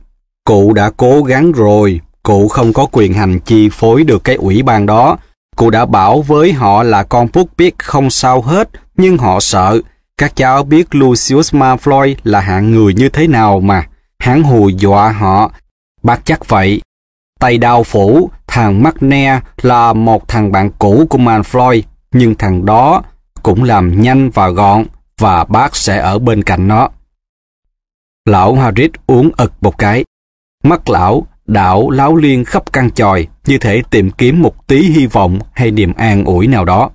cụ đã cố gắng rồi, cụ không có quyền hành chi phối được cái ủy ban đó, Cô đã bảo với họ là con bút biết không sao hết, nhưng họ sợ. Các cháu biết Lucius Malfoy là hạng người như thế nào mà. Hắn hù dọa họ. Bác chắc vậy. Tay đao phủ, thằng Magne là một thằng bạn cũ của Malfoy, nhưng thằng đó cũng làm nhanh và gọn và bác sẽ ở bên cạnh nó. Lão Harris uống ực một cái. Mắt lão đảo láo liên khắp căn tròi như thể tìm kiếm một tí hy vọng hay niềm an ủi nào đó.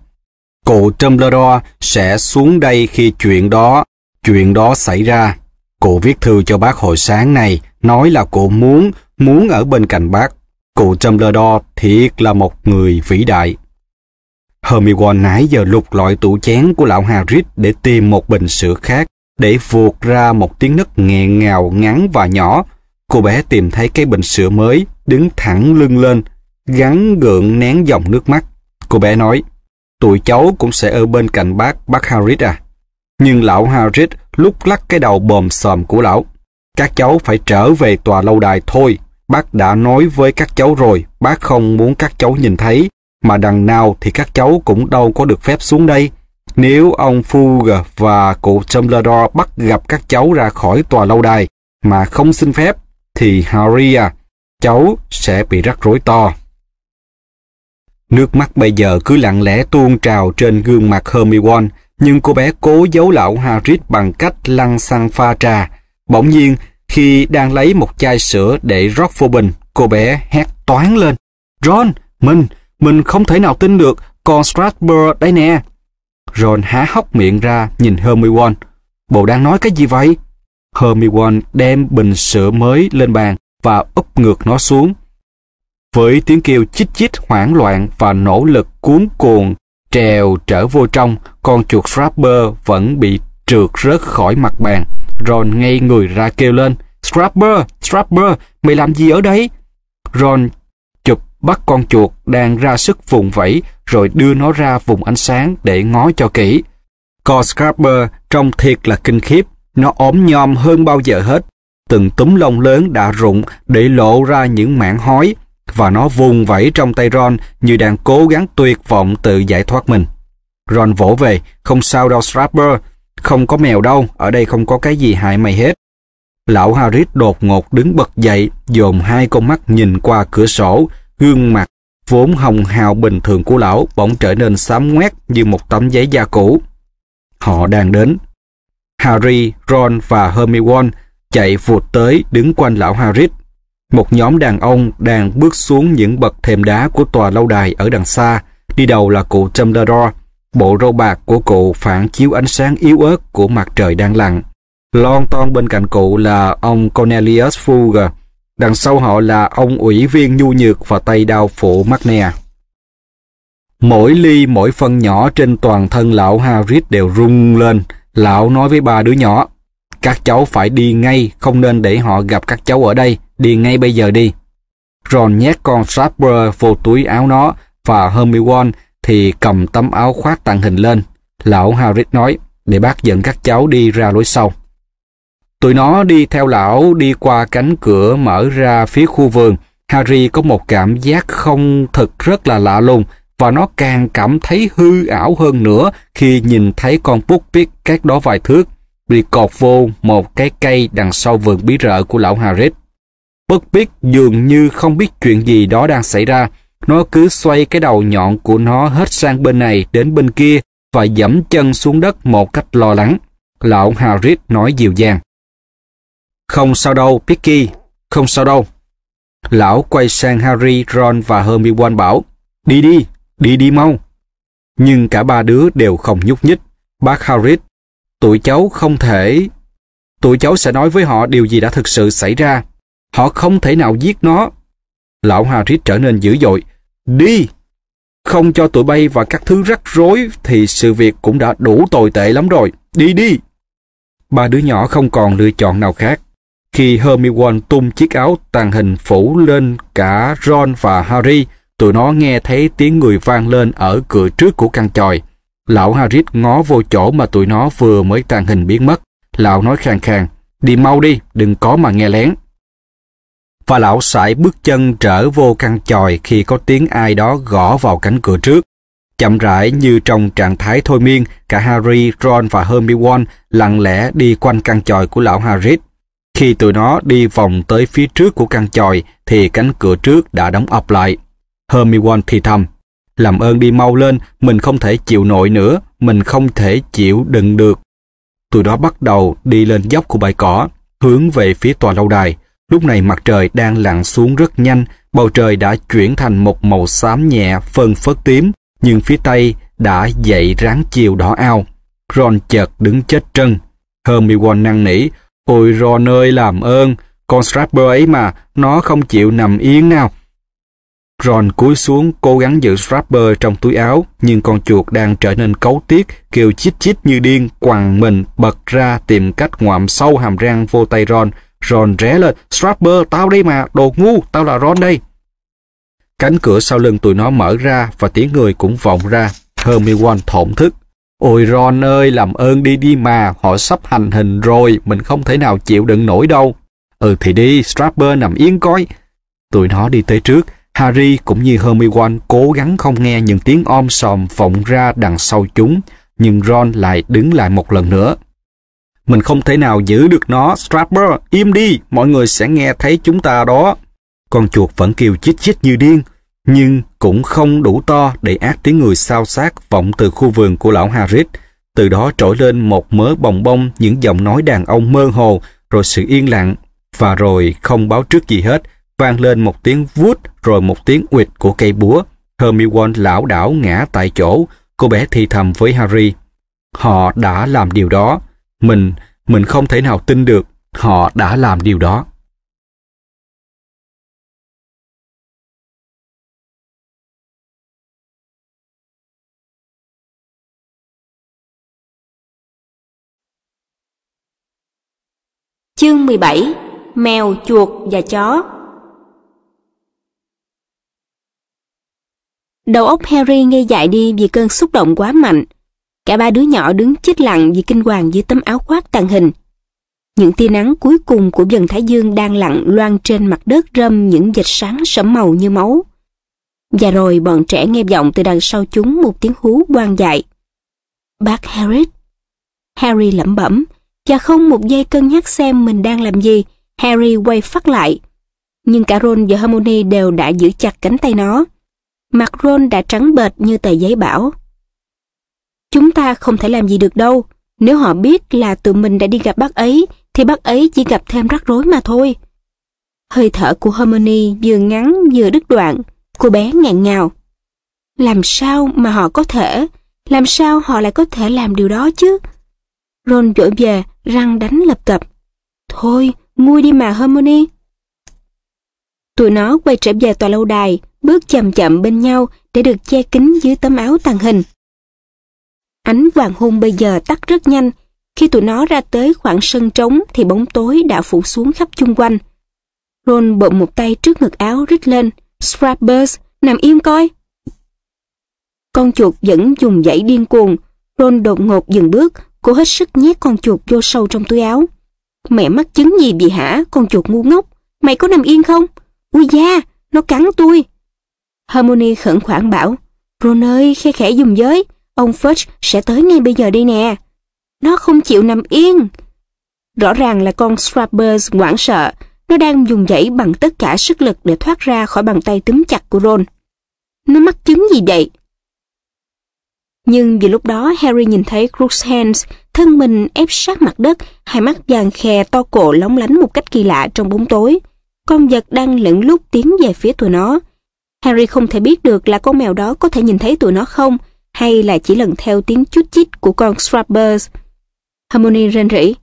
Cụ Dumbledore sẽ xuống đây khi chuyện đó, chuyện đó xảy ra. Cụ viết thư cho bác hồi sáng này, nói là cụ muốn, muốn ở bên cạnh bác. Cụ Dumbledore thiệt là một người vĩ đại. Hermione nãy giờ lục lọi tủ chén của lão Hagrid để tìm một bình sữa khác, để vuột ra một tiếng nấc nghẹn ngào ngắn và nhỏ Cô bé tìm thấy cái bình sữa mới, đứng thẳng lưng lên, gắn gượng nén dòng nước mắt. Cô bé nói, tụi cháu cũng sẽ ở bên cạnh bác, bác Harris à. Nhưng lão Harris lúc lắc cái đầu bồm sòm của lão. Các cháu phải trở về tòa lâu đài thôi. Bác đã nói với các cháu rồi, bác không muốn các cháu nhìn thấy. Mà đằng nào thì các cháu cũng đâu có được phép xuống đây. Nếu ông Fug và cụ Dumbledore bắt gặp các cháu ra khỏi tòa lâu đài mà không xin phép thì Haria, cháu sẽ bị rắc rối to. Nước mắt bây giờ cứ lặng lẽ tuôn trào trên gương mặt Hermione, nhưng cô bé cố giấu lão Harris bằng cách lăn sang pha trà. Bỗng nhiên, khi đang lấy một chai sữa để rót vô bình, cô bé hét toán lên. Ron, mình, mình không thể nào tin được, con Strasbourg đây nè. Ron há hốc miệng ra nhìn Hermione. Bộ đang nói cái gì vậy? Hermione đem bình sữa mới lên bàn và úp ngược nó xuống. Với tiếng kêu chít chít hoảng loạn và nỗ lực cuốn cuồng trèo trở vô trong, con chuột Scrapper vẫn bị trượt rớt khỏi mặt bàn. Ron ngay người ra kêu lên, Scrapper, Scrapper, mày làm gì ở đấy? Ron chụp bắt con chuột đang ra sức vùng vẫy rồi đưa nó ra vùng ánh sáng để ngó cho kỹ. Con Scrapper trông thiệt là kinh khiếp nó ốm nhom hơn bao giờ hết. Từng túm lông lớn đã rụng để lộ ra những mảng hói và nó vùng vẫy trong tay Ron như đang cố gắng tuyệt vọng tự giải thoát mình. Ron vỗ về, không sao đâu Strapper, không có mèo đâu, ở đây không có cái gì hại mày hết. Lão Harris đột ngột đứng bật dậy, dồn hai con mắt nhìn qua cửa sổ, gương mặt vốn hồng hào bình thường của lão bỗng trở nên xám ngoét như một tấm giấy da cũ. Họ đang đến. Harry, Ron và Hermione chạy vụt tới đứng quanh lão Harry. Một nhóm đàn ông đang bước xuống những bậc thềm đá của tòa lâu đài ở đằng xa, đi đầu là cụ Dumbledore. Bộ râu bạc của cụ phản chiếu ánh sáng yếu ớt của mặt trời đang lặn. Lon ton bên cạnh cụ là ông Cornelius Fudge. Đằng sau họ là ông ủy viên nhu nhược và tay đao phụ Magne. Mỗi ly mỗi phân nhỏ trên toàn thân lão Harry đều rung lên, Lão nói với ba đứa nhỏ, các cháu phải đi ngay, không nên để họ gặp các cháu ở đây, đi ngay bây giờ đi. Ron nhét con Strapper vô túi áo nó và Hermione thì cầm tấm áo khoác tàng hình lên. Lão harry nói, để bác dẫn các cháu đi ra lối sau. Tụi nó đi theo lão đi qua cánh cửa mở ra phía khu vườn. Harry có một cảm giác không thật rất là lạ lùng và nó càng cảm thấy hư ảo hơn nữa khi nhìn thấy con bút biết cách đó vài thước bị cột vô một cái cây đằng sau vườn bí rợ của lão Harris. Bút biết dường như không biết chuyện gì đó đang xảy ra, nó cứ xoay cái đầu nhọn của nó hết sang bên này đến bên kia và dẫm chân xuống đất một cách lo lắng. Lão Harris nói dịu dàng. Không sao đâu, Picky, không sao đâu. Lão quay sang Harry, Ron và Hermione bảo, đi đi, đi đi mau. Nhưng cả ba đứa đều không nhúc nhích. Bác Harris, tụi cháu không thể... Tụi cháu sẽ nói với họ điều gì đã thực sự xảy ra. Họ không thể nào giết nó. Lão Harris trở nên dữ dội. Đi! Không cho tụi bay và các thứ rắc rối thì sự việc cũng đã đủ tồi tệ lắm rồi. Đi đi! Ba đứa nhỏ không còn lựa chọn nào khác. Khi Hermione tung chiếc áo tàn hình phủ lên cả Ron và Harry, tụi nó nghe thấy tiếng người vang lên ở cửa trước của căn chòi. Lão Harris ngó vô chỗ mà tụi nó vừa mới tàn hình biến mất. Lão nói khàn khàn, đi mau đi, đừng có mà nghe lén. Và lão sải bước chân trở vô căn chòi khi có tiếng ai đó gõ vào cánh cửa trước. Chậm rãi như trong trạng thái thôi miên, cả Harry, Ron và Hermione lặng lẽ đi quanh căn chòi của lão Harris. Khi tụi nó đi vòng tới phía trước của căn chòi thì cánh cửa trước đã đóng ập lại. Hermione thì thầm. Làm ơn đi mau lên, mình không thể chịu nổi nữa, mình không thể chịu đựng được. Tụi đó bắt đầu đi lên dốc của bãi cỏ, hướng về phía tòa lâu đài. Lúc này mặt trời đang lặn xuống rất nhanh, bầu trời đã chuyển thành một màu xám nhẹ phân phớt tím, nhưng phía tây đã dậy ráng chiều đỏ ao. Ron chợt đứng chết trân. Hermione năn nỉ, ôi Ron ơi làm ơn, con Strapper ấy mà, nó không chịu nằm yên nào. Ron cúi xuống cố gắng giữ strapper trong túi áo, nhưng con chuột đang trở nên cấu tiết, kêu chít chít như điên, quằn mình, bật ra tìm cách ngoạm sâu hàm răng vô tay Ron. Ron ré lên, strapper, tao đây mà, đồ ngu, tao là Ron đây. Cánh cửa sau lưng tụi nó mở ra và tiếng người cũng vọng ra. Hermione thổn thức. Ôi Ron ơi, làm ơn đi đi mà, họ sắp hành hình rồi, mình không thể nào chịu đựng nổi đâu. Ừ thì đi, Strapper nằm yên coi. Tụi nó đi tới trước, Harry cũng như Hermione cố gắng không nghe những tiếng om sòm vọng ra đằng sau chúng, nhưng Ron lại đứng lại một lần nữa. Mình không thể nào giữ được nó, Strapper, im đi, mọi người sẽ nghe thấy chúng ta đó. Con chuột vẫn kêu chít chít như điên, nhưng cũng không đủ to để ác tiếng người sao sát vọng từ khu vườn của lão Harris. Từ đó trỗi lên một mớ bồng bông những giọng nói đàn ông mơ hồ, rồi sự yên lặng, và rồi không báo trước gì hết, vang lên một tiếng vuốt rồi một tiếng uịt của cây búa. Hermione lảo đảo ngã tại chỗ, cô bé thì thầm với Harry. Họ đã làm điều đó. Mình, mình không thể nào tin được họ đã làm điều đó. Chương 17 Mèo, chuột và chó Đầu óc Harry ngay dại đi vì cơn xúc động quá mạnh. Cả ba đứa nhỏ đứng chết lặng vì kinh hoàng dưới tấm áo khoác tàn hình. Những tia nắng cuối cùng của dần Thái Dương đang lặng loan trên mặt đất râm những dịch sáng sẫm màu như máu. Và rồi bọn trẻ nghe vọng từ đằng sau chúng một tiếng hú quang dại. Bác Harry. Harry lẩm bẩm, và không một giây cân nhắc xem mình đang làm gì, Harry quay phát lại. Nhưng cả Ron và Hermione đều đã giữ chặt cánh tay nó. Mặt Ron đã trắng bệch như tờ giấy bảo. Chúng ta không thể làm gì được đâu. Nếu họ biết là tụi mình đã đi gặp bác ấy, thì bác ấy chỉ gặp thêm rắc rối mà thôi. Hơi thở của Harmony vừa ngắn vừa đứt đoạn, cô bé ngạn ngào. Làm sao mà họ có thể, làm sao họ lại có thể làm điều đó chứ? Ron vội về, răng đánh lập cập. Thôi, nguôi đi mà Harmony. Tụi nó quay trở về tòa lâu đài, bước chậm chậm bên nhau để được che kín dưới tấm áo tàng hình. Ánh hoàng hôn bây giờ tắt rất nhanh, khi tụi nó ra tới khoảng sân trống thì bóng tối đã phủ xuống khắp chung quanh. Ron bộn một tay trước ngực áo rít lên, Scrappers, nằm im coi. Con chuột vẫn dùng dãy điên cuồng, Ron đột ngột dừng bước, cố hết sức nhét con chuột vô sâu trong túi áo. Mẹ mắc chứng gì bị hả, con chuột ngu ngốc, mày có nằm yên không? Ui da, nó cắn tôi, Harmony khẩn khoản bảo, Ron ơi, khe khẽ dùng giới, ông Fudge sẽ tới ngay bây giờ đây nè. Nó không chịu nằm yên. Rõ ràng là con Strappers hoảng sợ, nó đang dùng dãy bằng tất cả sức lực để thoát ra khỏi bàn tay túm chặt của Ron. Nó mắc chứng gì vậy? Nhưng vì lúc đó Harry nhìn thấy Crookshanks, thân mình ép sát mặt đất, hai mắt vàng khe to cổ lóng lánh một cách kỳ lạ trong bóng tối. Con vật đang lẫn lúc tiến về phía tụi nó, Harry không thể biết được là con mèo đó có thể nhìn thấy tụi nó không, hay là chỉ lần theo tiếng chút chít của con scrappers. Harmony rên rỉ.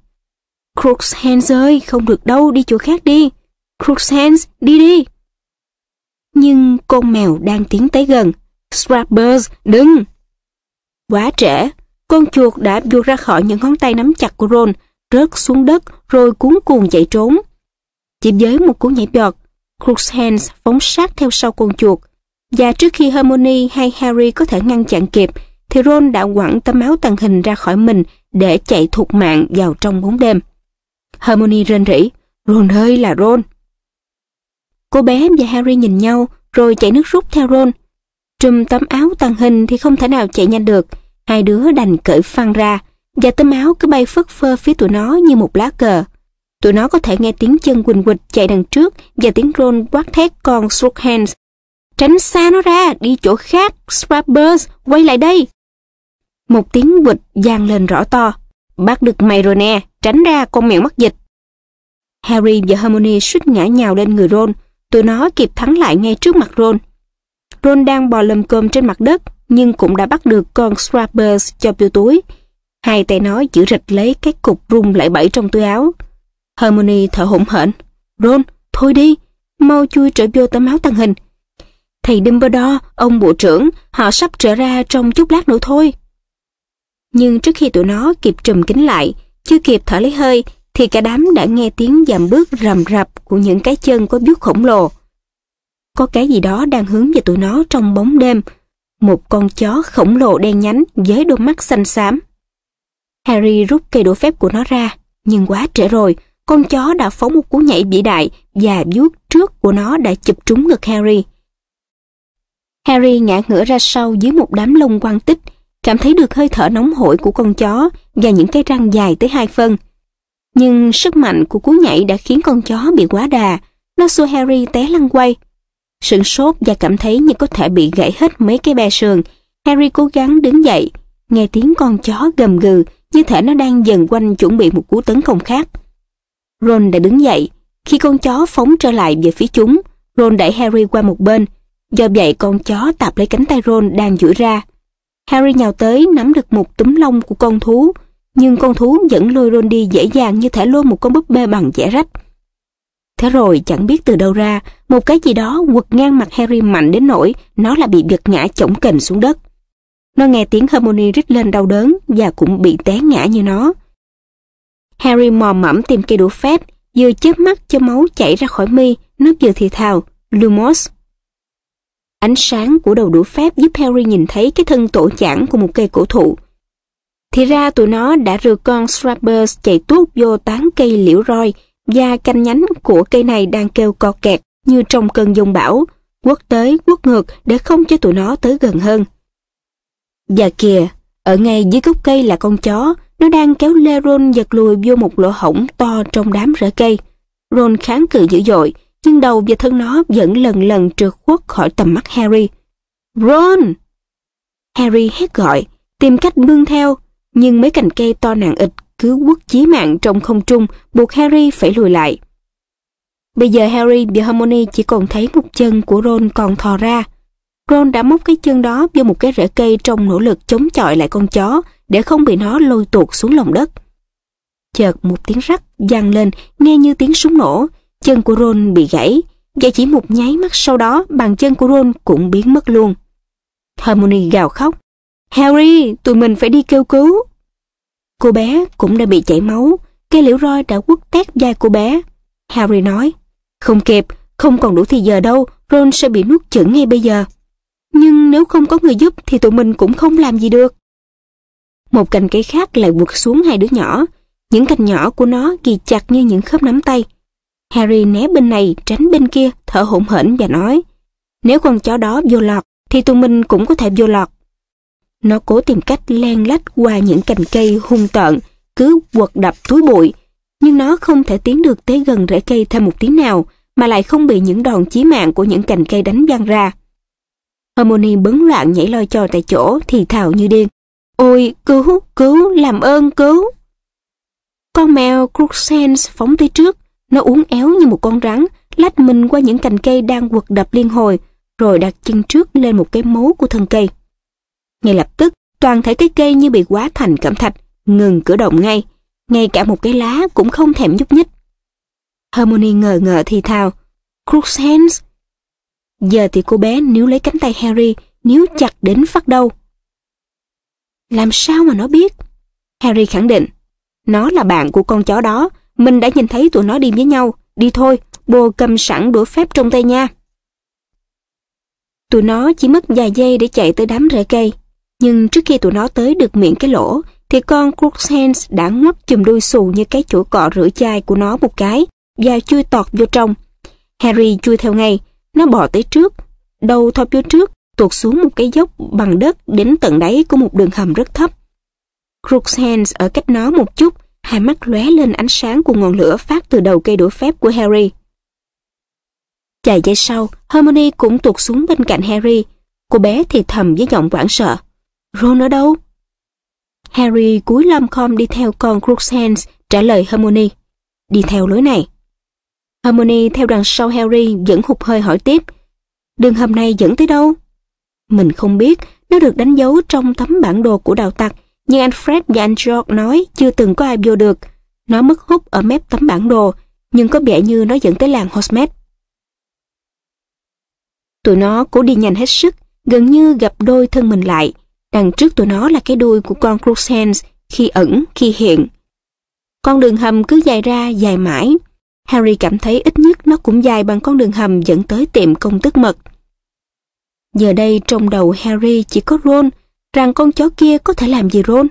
Crookshanks ơi, không được đâu, đi chỗ khác đi. Crookshanks, đi đi. Nhưng con mèo đang tiến tới gần. Scrappers, đừng! Quá trễ, con chuột đã vụt ra khỏi những ngón tay nắm chặt của Ron, rớt xuống đất rồi cuốn cuồng chạy trốn. Chỉ với một cú nhảy giọt, Crookshanks phóng sát theo sau con chuột. Và trước khi Hermione hay Harry có thể ngăn chặn kịp, thì Ron đã quẳng tấm áo tàng hình ra khỏi mình để chạy thục mạng vào trong bóng đêm. Hermione rên rỉ, Ron ơi là Ron. Cô bé và Harry nhìn nhau rồi chạy nước rút theo Ron. Trùm tấm áo tàng hình thì không thể nào chạy nhanh được, hai đứa đành cởi phăng ra và tấm áo cứ bay phất phơ phía tụi nó như một lá cờ. Tụi nó có thể nghe tiếng chân quỳnh quỳnh chạy đằng trước và tiếng Ron quát thét con Swookhands. Tránh xa nó ra, đi chỗ khác, Scrappers, quay lại đây. Một tiếng quỳnh vang lên rõ to. Bắt được mày rồi nè, tránh ra con mèo mắc dịch. Harry và Hermione suýt ngã nhào lên người Ron. Tụi nó kịp thắng lại ngay trước mặt Ron. Ron đang bò lầm cơm trên mặt đất, nhưng cũng đã bắt được con Scrappers cho vô túi. Hai tay nó giữ rịch lấy cái cục rung lại bẫy trong túi áo. Harmony thở hổn hển. Ron, thôi đi, mau chui trở vô tấm áo tàng hình. Thầy Dumbledore, ông bộ trưởng, họ sắp trở ra trong chút lát nữa thôi. Nhưng trước khi tụi nó kịp trùm kính lại, chưa kịp thở lấy hơi, thì cả đám đã nghe tiếng giảm bước rầm rập của những cái chân có bước khổng lồ. Có cái gì đó đang hướng về tụi nó trong bóng đêm, một con chó khổng lồ đen nhánh với đôi mắt xanh xám. Harry rút cây đũa phép của nó ra, nhưng quá trễ rồi, con chó đã phóng một cú nhảy vĩ đại và vuốt trước của nó đã chụp trúng ngực Harry. Harry ngã ngửa ra sau dưới một đám lông quang tích, cảm thấy được hơi thở nóng hổi của con chó và những cái răng dài tới hai phân. Nhưng sức mạnh của cú nhảy đã khiến con chó bị quá đà, nó xua Harry té lăn quay. Sửng sốt và cảm thấy như có thể bị gãy hết mấy cái bè sườn, Harry cố gắng đứng dậy, nghe tiếng con chó gầm gừ như thể nó đang dần quanh chuẩn bị một cú tấn công khác. Ron đã đứng dậy. Khi con chó phóng trở lại về phía chúng, Ron đẩy Harry qua một bên. Do vậy con chó tạp lấy cánh tay Ron đang duỗi ra. Harry nhào tới nắm được một túm lông của con thú, nhưng con thú vẫn lôi Ron đi dễ dàng như thể lôi một con búp bê bằng vẽ rách. Thế rồi chẳng biết từ đâu ra, một cái gì đó quật ngang mặt Harry mạnh đến nỗi nó là bị giật ngã chổng kềnh xuống đất. Nó nghe tiếng Harmony rít lên đau đớn và cũng bị té ngã như nó. Harry mò mẫm tìm cây đũa phép, vừa chớp mắt cho máu chảy ra khỏi mi, nó vừa thì thào, Lumos. Ánh sáng của đầu đũa phép giúp Harry nhìn thấy cái thân tổ chản của một cây cổ thụ. Thì ra tụi nó đã rượt con Strappers chạy tuốt vô tán cây liễu roi và canh nhánh của cây này đang kêu co kẹt như trong cơn giông bão, quất tới quất ngược để không cho tụi nó tới gần hơn. Và kìa, ở ngay dưới gốc cây là con chó, nó đang kéo lê Ron giật lùi vô một lỗ hổng to trong đám rễ cây. Ron kháng cự dữ dội, nhưng đầu và thân nó vẫn lần lần trượt khuất khỏi tầm mắt Harry. Ron! Harry hét gọi, tìm cách bươn theo, nhưng mấy cành cây to nàng ịch cứ quất chí mạng trong không trung buộc Harry phải lùi lại. Bây giờ Harry và Hermione chỉ còn thấy một chân của Ron còn thò ra. Ron đã móc cái chân đó vô một cái rễ cây trong nỗ lực chống chọi lại con chó để không bị nó lôi tuột xuống lòng đất. Chợt một tiếng rắc vang lên nghe như tiếng súng nổ, chân của Ron bị gãy và chỉ một nháy mắt sau đó bàn chân của Ron cũng biến mất luôn. Harmony gào khóc. Harry, tụi mình phải đi kêu cứu. Cô bé cũng đã bị chảy máu, cây liễu roi đã quất tét vai cô bé. Harry nói, không kịp, không còn đủ thì giờ đâu, Ron sẽ bị nuốt chửng ngay bây giờ. Nhưng nếu không có người giúp thì tụi mình cũng không làm gì được một cành cây khác lại quật xuống hai đứa nhỏ. Những cành nhỏ của nó ghi chặt như những khớp nắm tay. Harry né bên này, tránh bên kia, thở hổn hển và nói Nếu con chó đó vô lọt, thì tụi mình cũng có thể vô lọt. Nó cố tìm cách len lách qua những cành cây hung tợn, cứ quật đập túi bụi. Nhưng nó không thể tiến được tới gần rễ cây thêm một tí nào, mà lại không bị những đòn chí mạng của những cành cây đánh văng ra. Harmony bấn loạn nhảy loi trò tại chỗ thì thào như điên. Ôi, cứu, cứu, làm ơn, cứu. Con mèo Crookshanks phóng tới trước, nó uốn éo như một con rắn, lách mình qua những cành cây đang quật đập liên hồi, rồi đặt chân trước lên một cái mố của thân cây. Ngay lập tức, toàn thể cái cây như bị quá thành cẩm thạch, ngừng cử động ngay, ngay cả một cái lá cũng không thèm nhúc nhích. Harmony ngờ ngờ thì thào, Crookshanks. Giờ thì cô bé níu lấy cánh tay Harry, níu chặt đến phát đau. Làm sao mà nó biết? Harry khẳng định. Nó là bạn của con chó đó. Mình đã nhìn thấy tụi nó đi với nhau. Đi thôi, bồ cầm sẵn đũa phép trong tay nha. Tụi nó chỉ mất vài giây để chạy tới đám rễ cây. Nhưng trước khi tụi nó tới được miệng cái lỗ, thì con Crookshanks đã ngoắt chùm đuôi xù như cái chỗ cọ rửa chai của nó một cái và chui tọt vô trong. Harry chui theo ngay, nó bò tới trước, đầu thọc vô trước tuột xuống một cái dốc bằng đất đến tận đáy của một đường hầm rất thấp. Crookshanks ở cách nó một chút, hai mắt lóe lên ánh sáng của ngọn lửa phát từ đầu cây đũa phép của Harry. Chạy giây sau, Hermione cũng tuột xuống bên cạnh Harry. Cô bé thì thầm với giọng hoảng sợ. Ron ở đâu? Harry cúi lâm khom đi theo con Crookshanks trả lời Hermione. Đi theo lối này. Hermione theo đằng sau Harry vẫn hụt hơi hỏi tiếp. Đường hầm này dẫn tới đâu? Mình không biết nó được đánh dấu trong tấm bản đồ của đào tặc, nhưng anh Fred và anh George nói chưa từng có ai vô được. Nó mất hút ở mép tấm bản đồ, nhưng có vẻ như nó dẫn tới làng Hosmet. Tụi nó cố đi nhanh hết sức, gần như gặp đôi thân mình lại. Đằng trước tụi nó là cái đuôi của con Cruxens khi ẩn, khi hiện. Con đường hầm cứ dài ra, dài mãi. Harry cảm thấy ít nhất nó cũng dài bằng con đường hầm dẫn tới tiệm công tức mật. Giờ đây trong đầu Harry chỉ có Ron, rằng con chó kia có thể làm gì Ron.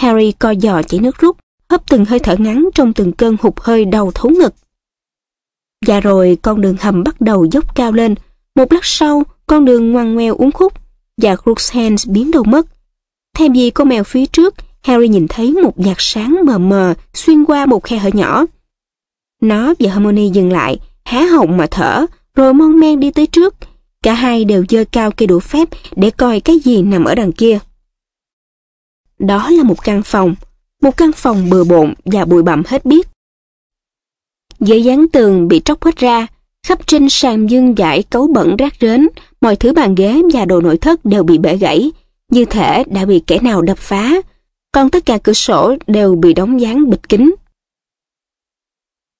Harry co giò chảy nước rút, hấp từng hơi thở ngắn trong từng cơn hụt hơi đầu thấu ngực. Và dạ rồi con đường hầm bắt đầu dốc cao lên, một lát sau con đường ngoằn ngoèo uốn khúc và Crookshanks biến đâu mất. Thay vì con mèo phía trước, Harry nhìn thấy một vạt sáng mờ mờ xuyên qua một khe hở nhỏ. Nó và Hermione dừng lại, há họng mà thở, rồi mon men đi tới trước, Cả hai đều dơ cao cây đũa phép để coi cái gì nằm ở đằng kia. Đó là một căn phòng, một căn phòng bừa bộn và bụi bặm hết biết. giấy dán tường bị tróc hết ra, khắp trên sàn dương giải cấu bẩn rác rến, mọi thứ bàn ghế và đồ nội thất đều bị bể gãy, như thể đã bị kẻ nào đập phá, còn tất cả cửa sổ đều bị đóng dán bịt kín.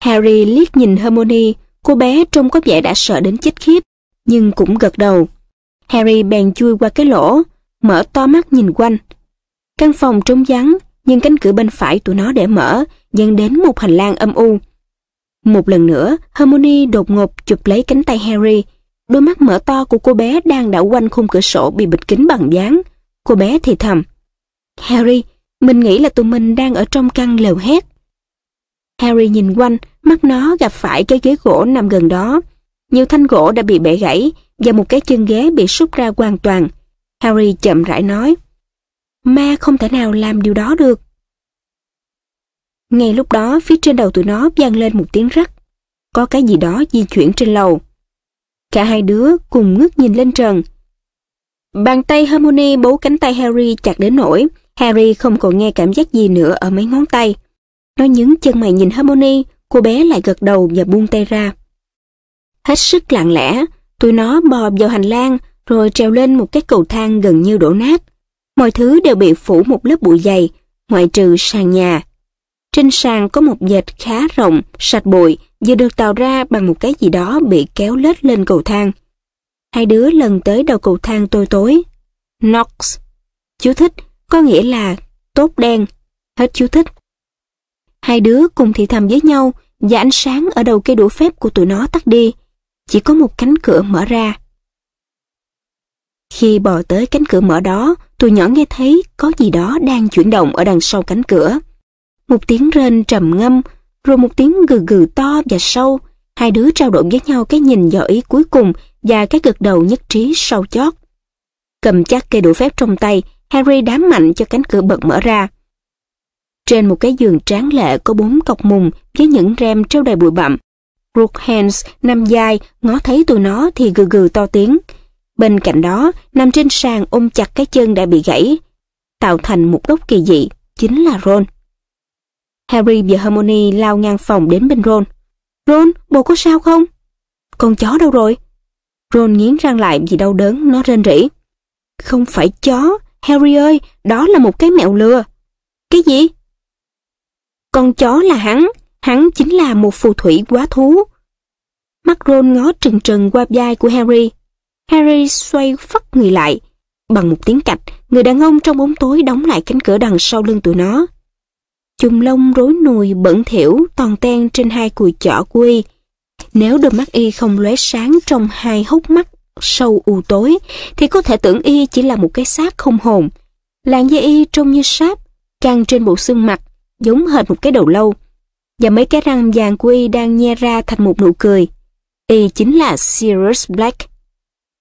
Harry liếc nhìn Hermione, cô bé trông có vẻ đã sợ đến chết khiếp nhưng cũng gật đầu. Harry bèn chui qua cái lỗ, mở to mắt nhìn quanh. Căn phòng trống vắng, nhưng cánh cửa bên phải tụi nó để mở, dẫn đến một hành lang âm u. Một lần nữa, Hermione đột ngột chụp lấy cánh tay Harry. Đôi mắt mở to của cô bé đang đảo quanh khung cửa sổ bị bịt kín bằng dán. Cô bé thì thầm. Harry, mình nghĩ là tụi mình đang ở trong căn lều hét. Harry nhìn quanh, mắt nó gặp phải cái ghế gỗ nằm gần đó nhiều thanh gỗ đã bị bẻ gãy và một cái chân ghế bị sút ra hoàn toàn. Harry chậm rãi nói, ma không thể nào làm điều đó được. Ngay lúc đó, phía trên đầu tụi nó vang lên một tiếng rắc. Có cái gì đó di chuyển trên lầu. Cả hai đứa cùng ngước nhìn lên trần. Bàn tay Harmony bấu cánh tay Harry chặt đến nỗi Harry không còn nghe cảm giác gì nữa ở mấy ngón tay. Nó nhướng chân mày nhìn Harmony, cô bé lại gật đầu và buông tay ra. Hết sức lặng lẽ, tụi nó bò vào hành lang rồi trèo lên một cái cầu thang gần như đổ nát. Mọi thứ đều bị phủ một lớp bụi dày, ngoại trừ sàn nhà. Trên sàn có một dệt khá rộng, sạch bụi, vừa được tạo ra bằng một cái gì đó bị kéo lết lên cầu thang. Hai đứa lần tới đầu cầu thang tối tối. Knox. Chú thích có nghĩa là tốt đen. Hết chú thích. Hai đứa cùng thì thầm với nhau và ánh sáng ở đầu cây đũa phép của tụi nó tắt đi chỉ có một cánh cửa mở ra. Khi bò tới cánh cửa mở đó, tụi nhỏ nghe thấy có gì đó đang chuyển động ở đằng sau cánh cửa. Một tiếng rên trầm ngâm, rồi một tiếng gừ gừ to và sâu. Hai đứa trao đổi với nhau cái nhìn dõi ý cuối cùng và cái gật đầu nhất trí sâu chót. Cầm chắc cây đũa phép trong tay, Harry đám mạnh cho cánh cửa bật mở ra. Trên một cái giường tráng lệ có bốn cọc mùng với những rem treo đầy bụi bặm Brookhands nằm dài, ngó thấy tụi nó thì gừ gừ to tiếng. Bên cạnh đó, nằm trên sàn ôm chặt cái chân đã bị gãy, tạo thành một gốc kỳ dị, chính là Ron. Harry và Hermione lao ngang phòng đến bên Ron. Ron, bộ có sao không? Con chó đâu rồi? Ron nghiến răng lại vì đau đớn, nó rên rỉ. Không phải chó, Harry ơi, đó là một cái mẹo lừa. Cái gì? Con chó là hắn, hắn chính là một phù thủy quá thú. Mắt Ron ngó trừng trừng qua vai của Harry. Harry xoay phắt người lại. Bằng một tiếng cạch, người đàn ông trong bóng tối đóng lại cánh cửa đằng sau lưng tụi nó. Chùm lông rối nùi bẩn thỉu toàn ten trên hai cùi chỏ của y. Nếu đôi mắt y không lóe sáng trong hai hốc mắt sâu u tối, thì có thể tưởng y chỉ là một cái xác không hồn. Làn da y trông như sáp, căng trên bộ xương mặt, giống hệt một cái đầu lâu và mấy cái răng vàng của y đang nhe ra thành một nụ cười. Y chính là Sirius Black.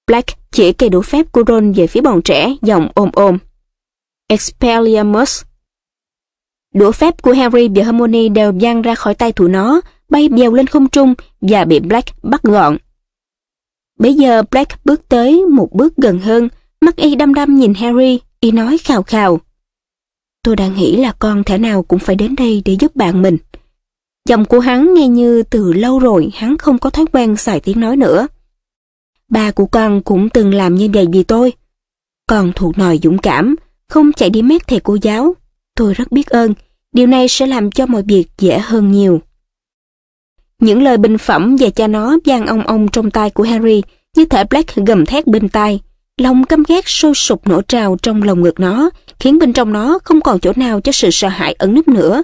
Black chỉ cây đũa phép của Ron về phía bọn trẻ, giọng ôm ôm. Expelliarmus. Đũa phép của Harry và Hermione đều văng ra khỏi tay thủ nó, bay bèo lên không trung và bị Black bắt gọn. Bây giờ Black bước tới một bước gần hơn, mắt y đăm đăm nhìn Harry, y nói khào khào. Tôi đã nghĩ là con thể nào cũng phải đến đây để giúp bạn mình. Giọng của hắn nghe như từ lâu rồi hắn không có thói quen xài tiếng nói nữa. Ba của con cũng từng làm như vậy vì tôi. Con thuộc nòi dũng cảm, không chạy đi mét thầy cô giáo. Tôi rất biết ơn, điều này sẽ làm cho mọi việc dễ hơn nhiều. Những lời bình phẩm về cha nó vang ong ong trong tai của Harry như thể Black gầm thét bên tai. Lòng căm ghét sôi sục nổ trào trong lòng ngực nó, khiến bên trong nó không còn chỗ nào cho sự sợ hãi ẩn núp nữa.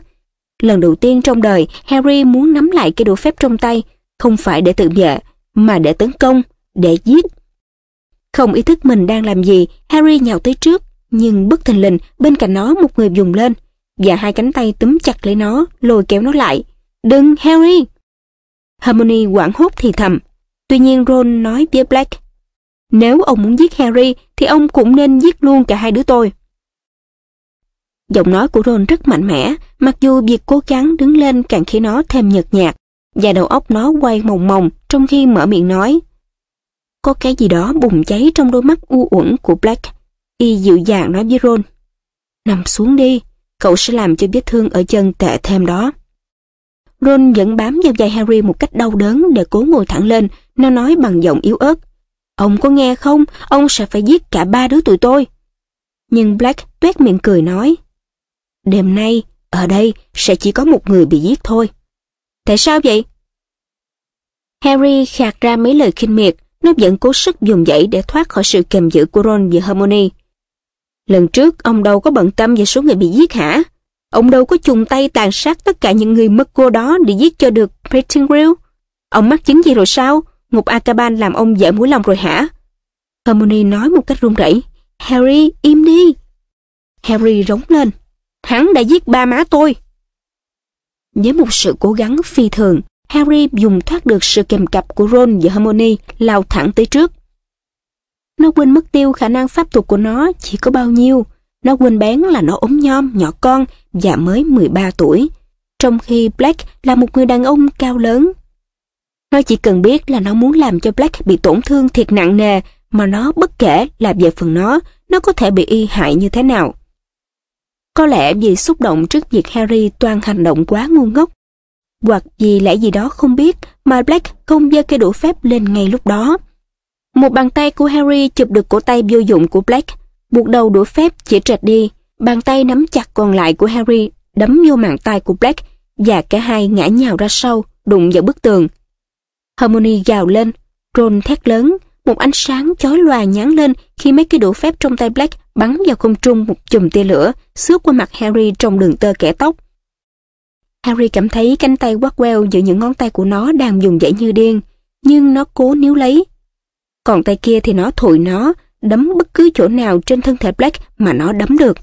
Lần đầu tiên trong đời, Harry muốn nắm lại cây đũa phép trong tay, không phải để tự vệ, mà để tấn công, để giết. Không ý thức mình đang làm gì, Harry nhào tới trước, nhưng bất thình lình bên cạnh nó một người dùng lên, và hai cánh tay túm chặt lấy nó, lôi kéo nó lại. Đừng, Harry! Harmony quảng hốt thì thầm. Tuy nhiên Ron nói với Black, nếu ông muốn giết Harry thì ông cũng nên giết luôn cả hai đứa tôi. Giọng nói của Ron rất mạnh mẽ, mặc dù việc cố gắng đứng lên càng khiến nó thêm nhợt nhạt, và đầu óc nó quay mòng mòng trong khi mở miệng nói. Có cái gì đó bùng cháy trong đôi mắt u uẩn của Black. Y dịu dàng nói với Ron. Nằm xuống đi, cậu sẽ làm cho vết thương ở chân tệ thêm đó. Ron vẫn bám vào vai Harry một cách đau đớn để cố ngồi thẳng lên, nó nói bằng giọng yếu ớt. Ông có nghe không, ông sẽ phải giết cả ba đứa tụi tôi. Nhưng Black tuét miệng cười nói. Đêm nay, ở đây sẽ chỉ có một người bị giết thôi. Tại sao vậy? Harry khạc ra mấy lời khinh miệt, nó vẫn cố sức dùng dãy để thoát khỏi sự kèm giữ của Ron và Hermione. Lần trước, ông đâu có bận tâm về số người bị giết hả? Ông đâu có chung tay tàn sát tất cả những người mất cô đó để giết cho được Pettingrew. Ông mắc chứng gì rồi sao? Ngục Akaban làm ông dễ mũi lòng rồi hả? Hermione nói một cách run rẩy. Harry, im đi. Harry rống lên, Hắn đã giết ba má tôi. Với một sự cố gắng phi thường, Harry dùng thoát được sự kèm cặp của Ron và Hermione lao thẳng tới trước. Nó quên mất tiêu khả năng pháp thuật của nó chỉ có bao nhiêu. Nó quên bén là nó ốm nhom, nhỏ con và mới 13 tuổi. Trong khi Black là một người đàn ông cao lớn. Nó chỉ cần biết là nó muốn làm cho Black bị tổn thương thiệt nặng nề mà nó bất kể là về phần nó, nó có thể bị y hại như thế nào. Có lẽ vì xúc động trước việc Harry toàn hành động quá ngu ngốc. Hoặc vì lẽ gì đó không biết mà Black không giơ cây đũa phép lên ngay lúc đó. Một bàn tay của Harry chụp được cổ tay vô dụng của Black, buộc đầu đũa phép chỉ trệt đi, bàn tay nắm chặt còn lại của Harry đấm vô mạng tay của Black và cả hai ngã nhào ra sau, đụng vào bức tường. Harmony gào lên, Ron thét lớn, một ánh sáng chói loà nhán lên khi mấy cái đũa phép trong tay Black bắn vào không trung một chùm tia lửa xước qua mặt Harry trong đường tơ kẻ tóc. Harry cảm thấy cánh tay Quackwell giữa những ngón tay của nó đang dùng dãy như điên, nhưng nó cố níu lấy. Còn tay kia thì nó thổi nó, đấm bất cứ chỗ nào trên thân thể Black mà nó đấm được.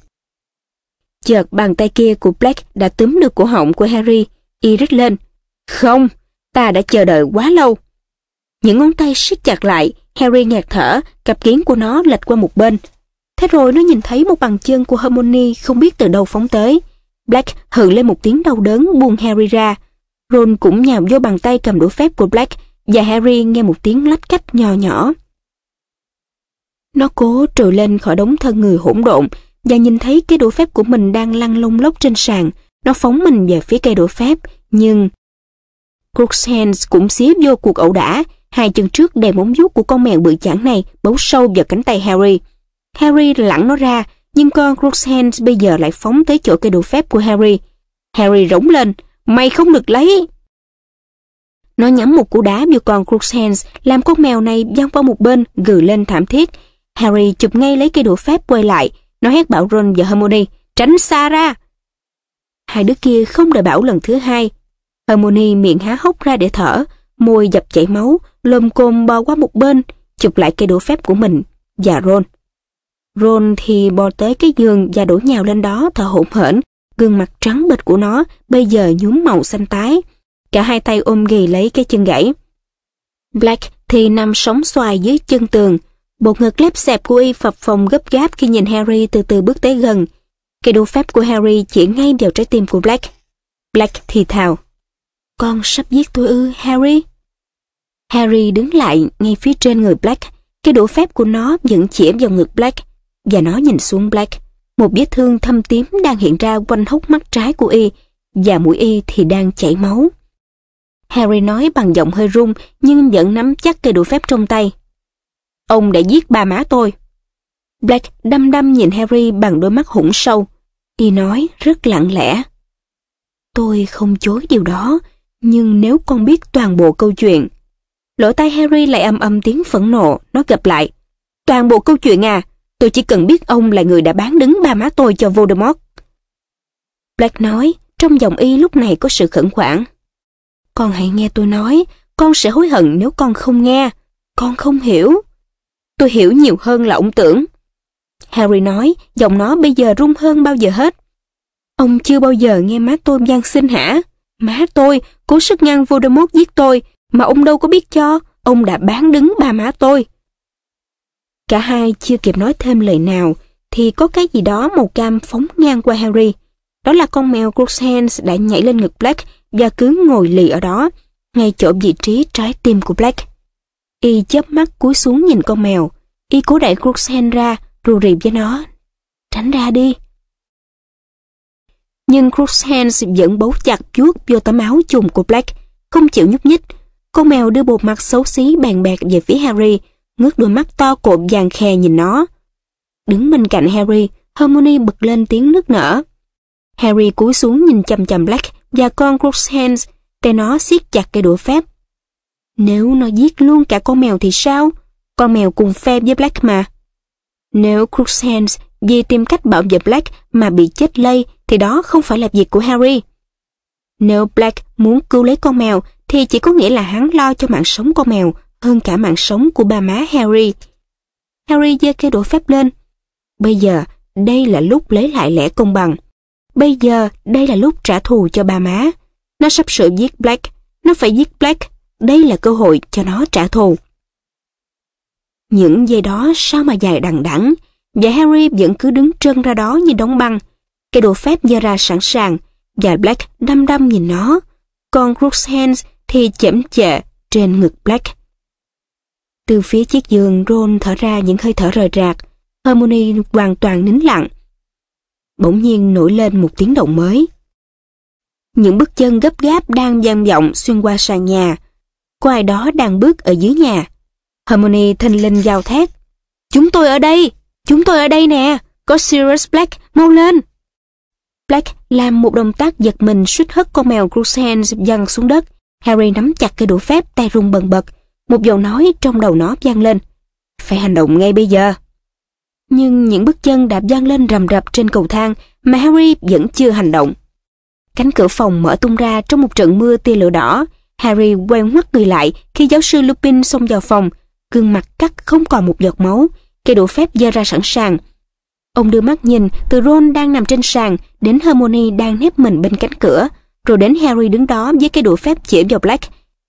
Chợt bàn tay kia của Black đã túm được cổ họng của Harry, y rít lên. Không, ta đã chờ đợi quá lâu. Những ngón tay siết chặt lại, Harry ngạt thở, cặp kiến của nó lệch qua một bên. Thế rồi nó nhìn thấy một bàn chân của Hermione không biết từ đâu phóng tới. Black hừ lên một tiếng đau đớn buông Harry ra. Ron cũng nhào vô bàn tay cầm đũa phép của Black và Harry nghe một tiếng lách cách nhỏ nhỏ. Nó cố trồi lên khỏi đống thân người hỗn độn và nhìn thấy cái đũa phép của mình đang lăn lông lốc trên sàn. Nó phóng mình về phía cây đũa phép, nhưng... Crookshanks cũng xía vô cuộc ẩu đả Hai chân trước đè móng vuốt của con mèo bự chảng này bấu sâu vào cánh tay Harry. Harry lẳng nó ra, nhưng con Crookshanks bây giờ lại phóng tới chỗ cây đồ phép của Harry. Harry rống lên, mày không được lấy. Nó nhắm một cú đá vô con Crookshanks, làm con mèo này văng qua một bên, gừ lên thảm thiết. Harry chụp ngay lấy cây đũa phép quay lại, nó hét bảo Ron và Hermione, tránh xa ra. Hai đứa kia không đợi bảo lần thứ hai. Hermione miệng há hốc ra để thở, môi dập chảy máu, lồm cồm bò qua một bên, chụp lại cây đũa phép của mình và Ron. Ron thì bò tới cái giường và đổ nhào lên đó thở hổn hển, gương mặt trắng bệch của nó bây giờ nhuốm màu xanh tái. Cả hai tay ôm ghì lấy cái chân gãy. Black thì nằm sóng xoài dưới chân tường, bộ ngực lép xẹp của y phập phồng gấp gáp khi nhìn Harry từ từ bước tới gần. Cây đũa phép của Harry chỉ ngay vào trái tim của Black. Black thì thào. Con sắp giết tôi ư, Harry? Harry đứng lại ngay phía trên người Black. Cái đũa phép của nó vẫn chĩa vào ngực Black và nó nhìn xuống Black. Một vết thương thâm tím đang hiện ra quanh hốc mắt trái của y và mũi y thì đang chảy máu. Harry nói bằng giọng hơi run nhưng vẫn nắm chắc cây đũa phép trong tay. Ông đã giết ba má tôi. Black đăm đăm nhìn Harry bằng đôi mắt hủng sâu. Y nói rất lặng lẽ. Tôi không chối điều đó, nhưng nếu con biết toàn bộ câu chuyện, lỗ tai Harry lại âm âm tiếng phẫn nộ, nó gặp lại. Toàn bộ câu chuyện à, tôi chỉ cần biết ông là người đã bán đứng ba má tôi cho Voldemort. Black nói, trong giọng y lúc này có sự khẩn khoản. Con hãy nghe tôi nói, con sẽ hối hận nếu con không nghe, con không hiểu. Tôi hiểu nhiều hơn là ông tưởng. Harry nói, giọng nó bây giờ run hơn bao giờ hết. Ông chưa bao giờ nghe má tôi gian xin hả? Má tôi cố sức ngăn Voldemort giết tôi, mà ông đâu có biết cho, ông đã bán đứng ba má tôi. Cả hai chưa kịp nói thêm lời nào, thì có cái gì đó màu cam phóng ngang qua Harry. Đó là con mèo Crookshanks đã nhảy lên ngực Black và cứ ngồi lì ở đó, ngay chỗ vị trí trái tim của Black. Y chớp mắt cúi xuống nhìn con mèo, y cố đẩy Crookshanks ra, rù rì với nó. Tránh ra đi. Nhưng Crookshanks vẫn bấu chặt chuốt vô tấm áo chùm của Black, không chịu nhúc nhích, con mèo đưa bộ mặt xấu xí bàn bạc về phía Harry, ngước đôi mắt to cộm vàng khe nhìn nó. Đứng bên cạnh Harry, Hermione bật lên tiếng nức nở. Harry cúi xuống nhìn chầm chầm Black và con Crookshanks, tay nó siết chặt cây đũa phép. Nếu nó giết luôn cả con mèo thì sao? Con mèo cùng phe với Black mà. Nếu Crookshanks vì tìm cách bảo vệ Black mà bị chết lây thì đó không phải là việc của Harry. Nếu Black muốn cứu lấy con mèo thì chỉ có nghĩa là hắn lo cho mạng sống con mèo hơn cả mạng sống của ba má Harry. Harry giơ cây đũa phép lên. Bây giờ, đây là lúc lấy lại lẽ công bằng. Bây giờ, đây là lúc trả thù cho ba má. Nó sắp sửa giết Black. Nó phải giết Black. Đây là cơ hội cho nó trả thù. Những giây đó sao mà dài đằng đẵng và Harry vẫn cứ đứng trân ra đó như đóng băng. Cây đũa phép giơ ra sẵn sàng và Black đăm đăm nhìn nó. Còn Crookshanks thì chễm chệ trên ngực Black. Từ phía chiếc giường, Ron thở ra những hơi thở rời rạc, Harmony hoàn toàn nín lặng. Bỗng nhiên nổi lên một tiếng động mới. Những bước chân gấp gáp đang gian vọng xuyên qua sàn nhà. Có ai đó đang bước ở dưới nhà. Harmony thình lình gào thét. Chúng tôi ở đây! Chúng tôi ở đây nè! Có Sirius Black! Mau lên! Black làm một động tác giật mình suýt hất con mèo Cruzen văng xuống đất. Harry nắm chặt cây đũa phép tay run bần bật, một giọng nói trong đầu nó vang lên. Phải hành động ngay bây giờ. Nhưng những bước chân đạp vang lên rầm rập trên cầu thang mà Harry vẫn chưa hành động. Cánh cửa phòng mở tung ra trong một trận mưa tia lửa đỏ. Harry quay ngoắt người lại khi giáo sư Lupin xông vào phòng, gương mặt cắt không còn một giọt máu, cây đũa phép giơ ra sẵn sàng. Ông đưa mắt nhìn từ Ron đang nằm trên sàn đến Hermione đang nép mình bên cánh cửa, rồi đến Harry đứng đó với cái đũa phép chỉ vào Black,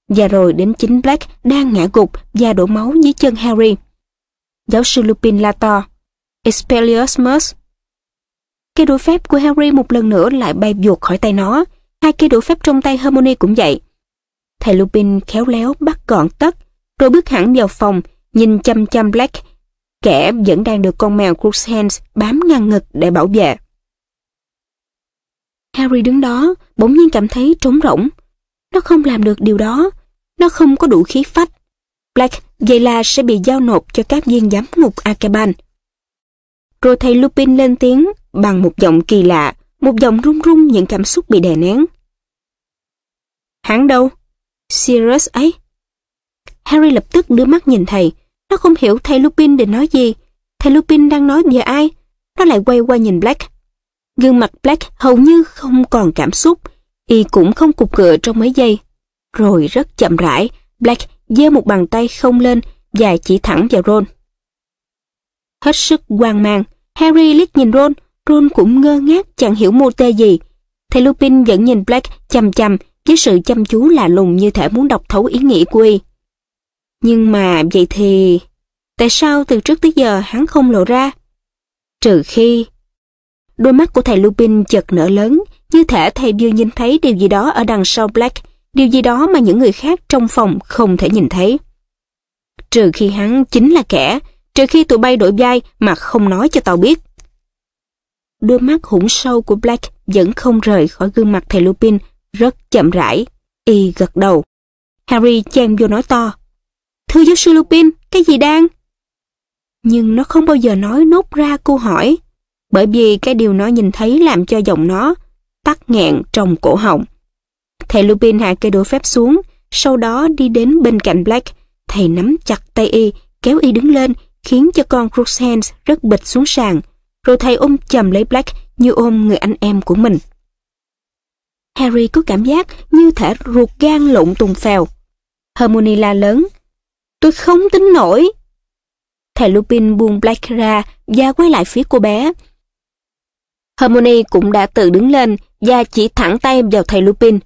và rồi đến chính Black đang ngã gục và đổ máu dưới chân Harry. Giáo sư Lupin la to, Expelliarmus. Cái đũa phép của Harry một lần nữa lại bay vụt khỏi tay nó, hai cái đũa phép trong tay Hermione cũng vậy. Thầy Lupin khéo léo bắt gọn tất, rồi bước hẳn vào phòng, nhìn chăm chăm Black, kẻ vẫn đang được con mèo Crookshanks bám ngang ngực để bảo vệ. Harry đứng đó bỗng nhiên cảm thấy trống rỗng. Nó không làm được điều đó. Nó không có đủ khí phách. Black vậy là sẽ bị giao nộp cho các viên giám ngục Akaban. Rồi thầy Lupin lên tiếng bằng một giọng kỳ lạ, một giọng rung rung những cảm xúc bị đè nén. Hắn đâu? Sirius ấy. Harry lập tức đưa mắt nhìn thầy. Nó không hiểu thầy Lupin định nói gì. Thầy Lupin đang nói về ai? Nó lại quay qua nhìn Black Gương mặt Black hầu như không còn cảm xúc, y cũng không cục cựa trong mấy giây. Rồi rất chậm rãi, Black giơ một bàn tay không lên và chỉ thẳng vào Ron. Hết sức hoang mang, Harry liếc nhìn Ron, Ron cũng ngơ ngác chẳng hiểu mô tê gì. Thầy Lupin vẫn nhìn Black chằm chằm với sự chăm chú lạ lùng như thể muốn đọc thấu ý nghĩ của y. Nhưng mà vậy thì... Tại sao từ trước tới giờ hắn không lộ ra? Trừ khi Đôi mắt của thầy Lupin chợt nở lớn, như thể thầy vừa nhìn thấy điều gì đó ở đằng sau Black, điều gì đó mà những người khác trong phòng không thể nhìn thấy. Trừ khi hắn chính là kẻ, trừ khi tụi bay đổi vai mà không nói cho tao biết. Đôi mắt hủng sâu của Black vẫn không rời khỏi gương mặt thầy Lupin rất chậm rãi, y gật đầu. Harry chen vô nói to. Thưa giáo sư Lupin, cái gì đang? Nhưng nó không bao giờ nói nốt ra câu hỏi bởi vì cái điều nó nhìn thấy làm cho giọng nó tắt nghẹn trong cổ họng. Thầy Lupin hạ cây đũa phép xuống, sau đó đi đến bên cạnh Black. Thầy nắm chặt tay y, kéo y đứng lên, khiến cho con Crookshanks rất bịch xuống sàn. Rồi thầy ôm chầm lấy Black như ôm người anh em của mình. Harry có cảm giác như thể ruột gan lộn tùng phèo. Hermione la lớn, tôi không tính nổi. Thầy Lupin buông Black ra và quay lại phía cô bé. Harmony cũng đã tự đứng lên và chỉ thẳng tay vào thầy Lupin.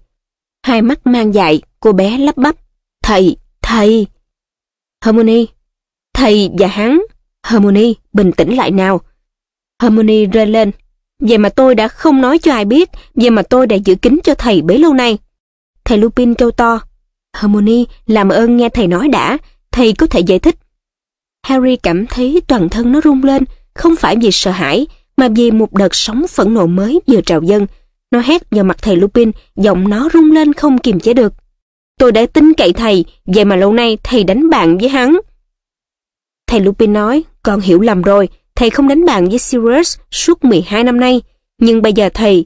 Hai mắt mang dại, cô bé lắp bắp. Thầy, thầy. Harmony. Thầy và hắn. Harmony, bình tĩnh lại nào. Harmony rơi lên. Vậy mà tôi đã không nói cho ai biết, vậy mà tôi đã giữ kín cho thầy bấy lâu nay. Thầy Lupin kêu to. Harmony, làm ơn nghe thầy nói đã, thầy có thể giải thích. Harry cảm thấy toàn thân nó rung lên, không phải vì sợ hãi, mà vì một đợt sóng phẫn nộ mới vừa trào dâng. Nó hét vào mặt thầy Lupin, giọng nó rung lên không kiềm chế được. Tôi đã tin cậy thầy, vậy mà lâu nay thầy đánh bạn với hắn. Thầy Lupin nói, con hiểu lầm rồi, thầy không đánh bạn với Sirius suốt 12 năm nay, nhưng bây giờ thầy...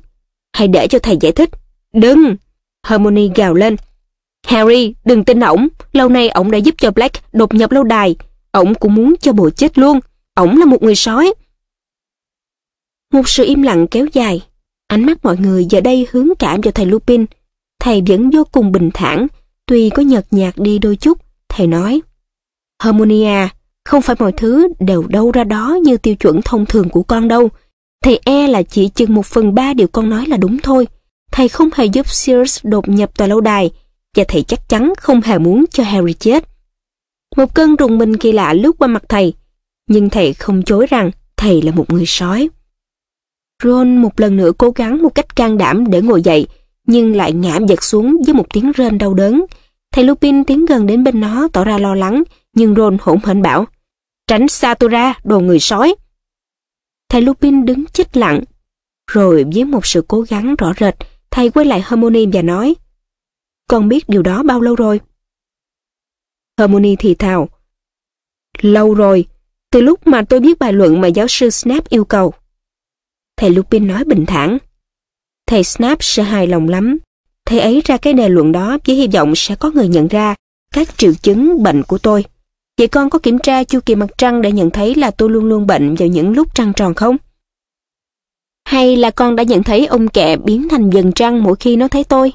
Hãy để cho thầy giải thích. Đừng! Harmony gào lên. Harry, đừng tin ổng, lâu nay ổng đã giúp cho Black đột nhập lâu đài, ổng cũng muốn cho bộ chết luôn, ổng là một người sói. Một sự im lặng kéo dài. Ánh mắt mọi người giờ đây hướng cảm vào thầy Lupin. Thầy vẫn vô cùng bình thản, tuy có nhợt nhạt đi đôi chút, thầy nói. Harmonia, không phải mọi thứ đều đâu ra đó như tiêu chuẩn thông thường của con đâu. Thầy e là chỉ chừng một phần ba điều con nói là đúng thôi. Thầy không hề giúp Sirius đột nhập tòa lâu đài, và thầy chắc chắn không hề muốn cho Harry chết. Một cơn rùng mình kỳ lạ lướt qua mặt thầy, nhưng thầy không chối rằng thầy là một người sói. Ron một lần nữa cố gắng một cách can đảm để ngồi dậy, nhưng lại ngã vật xuống với một tiếng rên đau đớn. Thầy Lupin tiến gần đến bên nó tỏ ra lo lắng, nhưng Ron hỗn hển bảo, tránh xa tôi ra, đồ người sói. Thầy Lupin đứng chết lặng, rồi với một sự cố gắng rõ rệt, thầy quay lại Harmony và nói, con biết điều đó bao lâu rồi? Harmony thì thào, lâu rồi, từ lúc mà tôi biết bài luận mà giáo sư Snap yêu cầu thầy Lupin nói bình thản. Thầy Snap sẽ hài lòng lắm. Thầy ấy ra cái đề luận đó với hy vọng sẽ có người nhận ra các triệu chứng bệnh của tôi. Vậy con có kiểm tra chu kỳ mặt trăng để nhận thấy là tôi luôn luôn bệnh vào những lúc trăng tròn không? Hay là con đã nhận thấy ông kẹ biến thành dần trăng mỗi khi nó thấy tôi?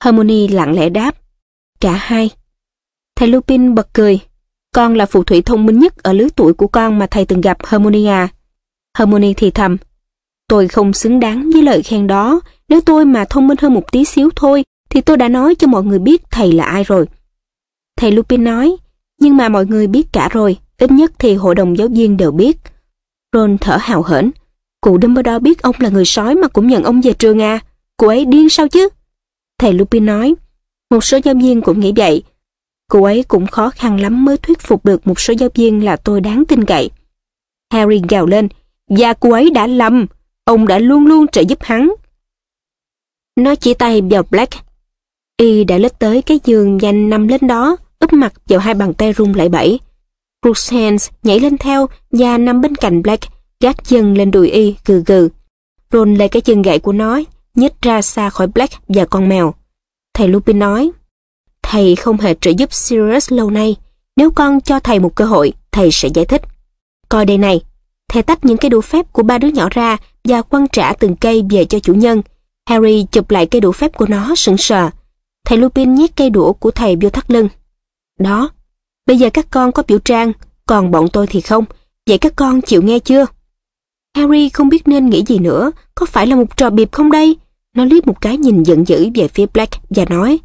Harmony lặng lẽ đáp. Cả hai. Thầy Lupin bật cười. Con là phù thủy thông minh nhất ở lứa tuổi của con mà thầy từng gặp Harmony à. Harmony thì thầm. Tôi không xứng đáng với lời khen đó. Nếu tôi mà thông minh hơn một tí xíu thôi, thì tôi đã nói cho mọi người biết thầy là ai rồi. Thầy Lupin nói, nhưng mà mọi người biết cả rồi, ít nhất thì hội đồng giáo viên đều biết. Ron thở hào hển. Cụ Dumbledore biết ông là người sói mà cũng nhận ông về trường à. Cụ ấy điên sao chứ? Thầy Lupin nói, một số giáo viên cũng nghĩ vậy. Cụ ấy cũng khó khăn lắm mới thuyết phục được một số giáo viên là tôi đáng tin cậy. Harry gào lên, và cô ấy đã lầm, Ông đã luôn luôn trợ giúp hắn. Nó chỉ tay vào Black. Y đã lết tới cái giường dành nằm lên đó, úp mặt vào hai bàn tay rung lại bẫy. Brooks nhảy lên theo và nằm bên cạnh Black, gác chân lên đùi Y gừ gừ. Ron lấy cái chân gậy của nó, nhích ra xa khỏi Black và con mèo. Thầy Lupin nói, thầy không hề trợ giúp Sirius lâu nay. Nếu con cho thầy một cơ hội, thầy sẽ giải thích. Coi đây này, thầy tách những cái đũa phép của ba đứa nhỏ ra và quăng trả từng cây về cho chủ nhân. Harry chụp lại cây đũa phép của nó sững sờ. Thầy Lupin nhét cây đũa của thầy vô thắt lưng. Đó, bây giờ các con có biểu trang, còn bọn tôi thì không. Vậy các con chịu nghe chưa? Harry không biết nên nghĩ gì nữa, có phải là một trò biệp không đây? Nó liếc một cái nhìn giận dữ về phía Black và nói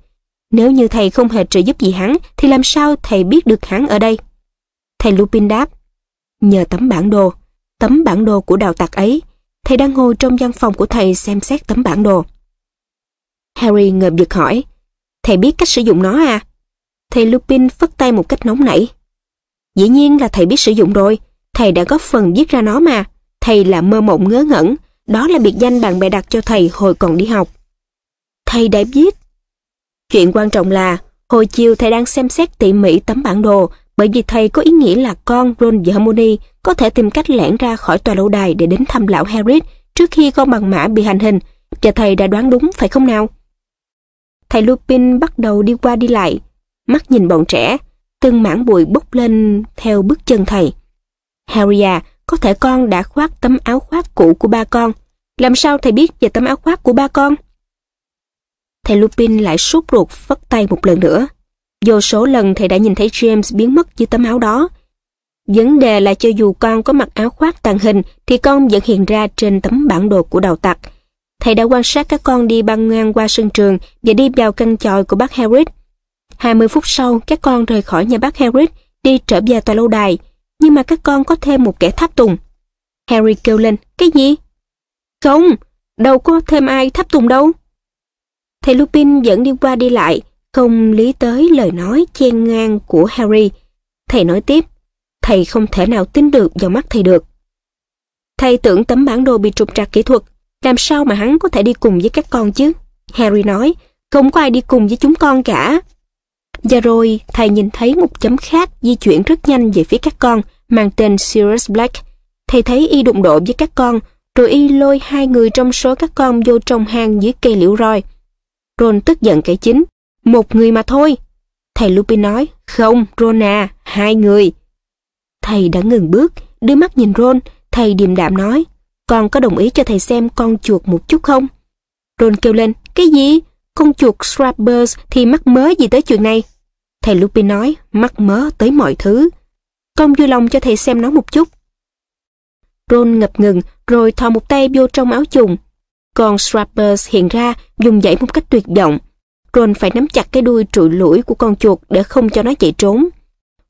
Nếu như thầy không hề trợ giúp gì hắn thì làm sao thầy biết được hắn ở đây? Thầy Lupin đáp Nhờ tấm bản đồ, tấm bản đồ của đào tặc ấy Thầy đang ngồi trong văn phòng của thầy xem xét tấm bản đồ. Harry ngợp giật hỏi, thầy biết cách sử dụng nó à? Thầy Lupin phất tay một cách nóng nảy. Dĩ nhiên là thầy biết sử dụng rồi, thầy đã góp phần viết ra nó mà. Thầy là mơ mộng ngớ ngẩn, đó là biệt danh bạn bè đặt cho thầy hồi còn đi học. Thầy đã viết. Chuyện quan trọng là, hồi chiều thầy đang xem xét tỉ mỉ tấm bản đồ bởi vì thầy có ý nghĩa là con Ron và Hermione có thể tìm cách lẻn ra khỏi tòa lâu đài để đến thăm lão Harry trước khi con bằng mã bị hành hình, và thầy đã đoán đúng phải không nào? Thầy Lupin bắt đầu đi qua đi lại, mắt nhìn bọn trẻ, từng mảng bụi bốc lên theo bước chân thầy. Harry à, có thể con đã khoác tấm áo khoác cũ của ba con. Làm sao thầy biết về tấm áo khoác của ba con? Thầy Lupin lại sốt ruột phất tay một lần nữa. Vô số lần thầy đã nhìn thấy James biến mất dưới tấm áo đó. Vấn đề là cho dù con có mặc áo khoác tàn hình thì con vẫn hiện ra trên tấm bản đồ của đạo tặc. Thầy đã quan sát các con đi băng ngang qua sân trường và đi vào căn chòi của bác Harris. 20 phút sau, các con rời khỏi nhà bác Harris đi trở về tòa lâu đài, nhưng mà các con có thêm một kẻ tháp tùng. Harry kêu lên, cái gì? Không, đâu có thêm ai tháp tùng đâu. Thầy Lupin vẫn đi qua đi lại, không lý tới lời nói chen ngang của Harry. Thầy nói tiếp, thầy không thể nào tin được vào mắt thầy được. Thầy tưởng tấm bản đồ bị trục trặc kỹ thuật, làm sao mà hắn có thể đi cùng với các con chứ? Harry nói, không có ai đi cùng với chúng con cả. Và rồi, thầy nhìn thấy một chấm khác di chuyển rất nhanh về phía các con, mang tên Sirius Black. Thầy thấy y đụng độ với các con, rồi y lôi hai người trong số các con vô trong hang dưới cây liễu roi. Ron tức giận kể chính, một người mà thôi. Thầy Lupin nói, không, Rona, hai người. Thầy đã ngừng bước, đưa mắt nhìn Ron, thầy điềm đạm nói, con có đồng ý cho thầy xem con chuột một chút không? Ron kêu lên, cái gì? Con chuột Scrappers thì mắc mớ gì tới chuyện này? Thầy Lupin nói, mắc mớ tới mọi thứ. Con vui lòng cho thầy xem nó một chút. Ron ngập ngừng, rồi thò một tay vô trong áo chùng. Con Scrappers hiện ra, dùng dãy một cách tuyệt vọng. Ron phải nắm chặt cái đuôi trụi lũi của con chuột để không cho nó chạy trốn.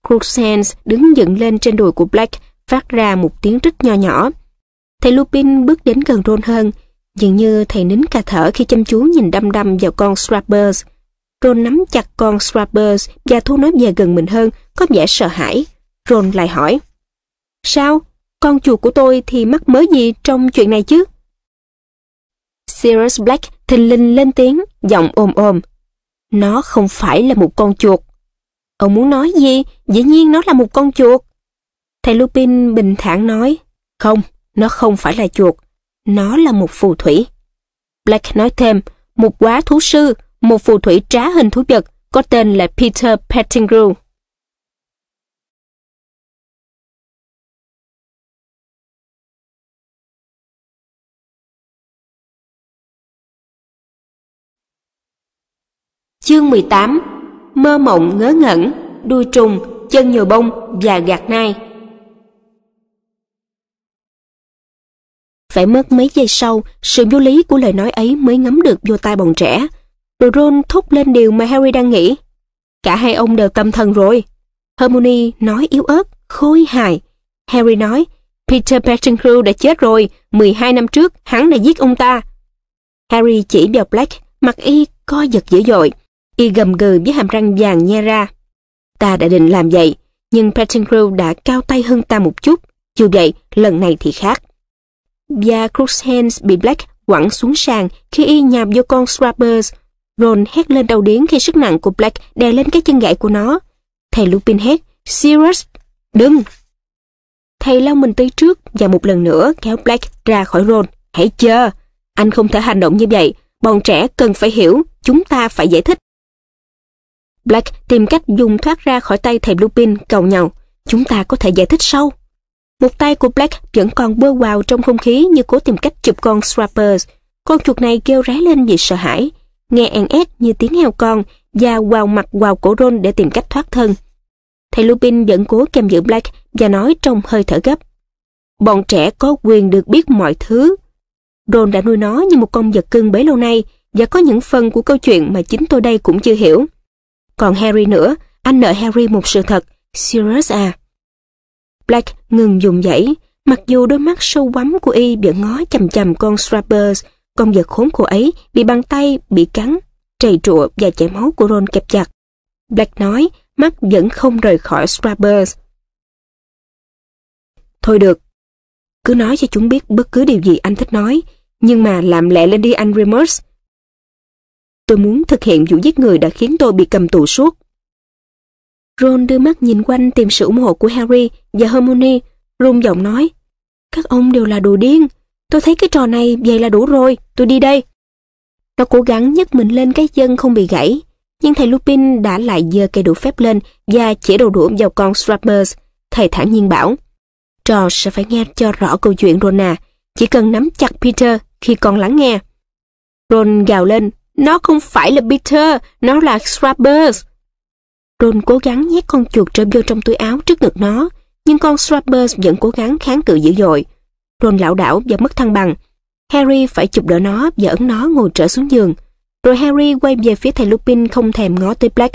Cruxans đứng dựng lên trên đùi của Black, phát ra một tiếng rít nho nhỏ. Thầy Lupin bước đến gần Ron hơn, dường như thầy nín cả thở khi chăm chú nhìn đăm đăm vào con Strappers. Ron nắm chặt con Strappers và thu nó về gần mình hơn, có vẻ sợ hãi. Ron lại hỏi, Sao? Con chuột của tôi thì mắc mới gì trong chuyện này chứ? Sirius Black thình lình lên tiếng, giọng ồm ồm. Nó không phải là một con chuột. Ông muốn nói gì? Dĩ nhiên nó là một con chuột. Thầy Lupin bình thản nói, không, nó không phải là chuột. Nó là một phù thủy. Black nói thêm, một quá thú sư, một phù thủy trá hình thú vật có tên là Peter Pettigrew. Chương 18 Mơ mộng ngớ ngẩn, đuôi trùng, chân nhồi bông và gạt nai Phải mất mấy giây sau, sự vô lý của lời nói ấy mới ngấm được vô tai bọn trẻ. Ron thúc lên điều mà Harry đang nghĩ. Cả hai ông đều tâm thần rồi. Hermione nói yếu ớt, khôi hài. Harry nói, Peter Pettigrew đã chết rồi, 12 năm trước hắn đã giết ông ta. Harry chỉ vào Black, mặt y co giật dữ dội. Y gầm gừ với hàm răng vàng nhe ra. Ta đã định làm vậy, nhưng Pettigrew đã cao tay hơn ta một chút. Dù vậy, lần này thì khác. Và Crookshanks bị Black quẳng xuống sàn khi y nhào vô con Scrappers. Ron hét lên đau đớn khi sức nặng của Black đè lên cái chân gãy của nó. Thầy Lupin hét, Sirius, đừng! Thầy lao mình tới trước và một lần nữa kéo Black ra khỏi Ron. Hãy chờ! Anh không thể hành động như vậy. Bọn trẻ cần phải hiểu, chúng ta phải giải thích. Black tìm cách dùng thoát ra khỏi tay thầy Lupin cầu nhau. Chúng ta có thể giải thích sau. Một tay của Black vẫn còn bơ vào trong không khí như cố tìm cách chụp con Scrappers. Con chuột này kêu ré lên vì sợ hãi. Nghe ăn ét như tiếng heo con và quào mặt vào cổ Ron để tìm cách thoát thân. Thầy Lupin vẫn cố kèm giữ Black và nói trong hơi thở gấp. Bọn trẻ có quyền được biết mọi thứ. Ron đã nuôi nó như một con vật cưng bấy lâu nay và có những phần của câu chuyện mà chính tôi đây cũng chưa hiểu. Còn Harry nữa, anh nợ Harry một sự thật, Sirius à. Black ngừng dùng dãy, mặc dù đôi mắt sâu quắm của y bị ngó chầm chầm con Strappers, con vật khốn khổ ấy bị bàn tay, bị cắn, trầy trụa và chảy máu của Ron kẹp chặt. Black nói, mắt vẫn không rời khỏi Strappers. Thôi được, cứ nói cho chúng biết bất cứ điều gì anh thích nói, nhưng mà làm lẹ lên đi anh Remus, Tôi muốn thực hiện vụ giết người đã khiến tôi bị cầm tù suốt. Ron đưa mắt nhìn quanh tìm sự ủng hộ của Harry và Hermione, run giọng nói. Các ông đều là đồ điên. Tôi thấy cái trò này vậy là đủ rồi, tôi đi đây. Nó cố gắng nhấc mình lên cái chân không bị gãy, nhưng thầy Lupin đã lại giơ cây đũa phép lên và chỉ đầu đũa vào con Strappers. Thầy thản nhiên bảo, trò sẽ phải nghe cho rõ câu chuyện Rona, chỉ cần nắm chặt Peter khi còn lắng nghe. Ron gào lên, nó không phải là Peter, nó là Scrappers. Ron cố gắng nhét con chuột trở vô trong túi áo trước ngực nó, nhưng con Scrappers vẫn cố gắng kháng cự dữ dội. Ron lảo đảo và mất thăng bằng. Harry phải chụp đỡ nó và ấn nó ngồi trở xuống giường. Rồi Harry quay về phía thầy Lupin không thèm ngó tới Black.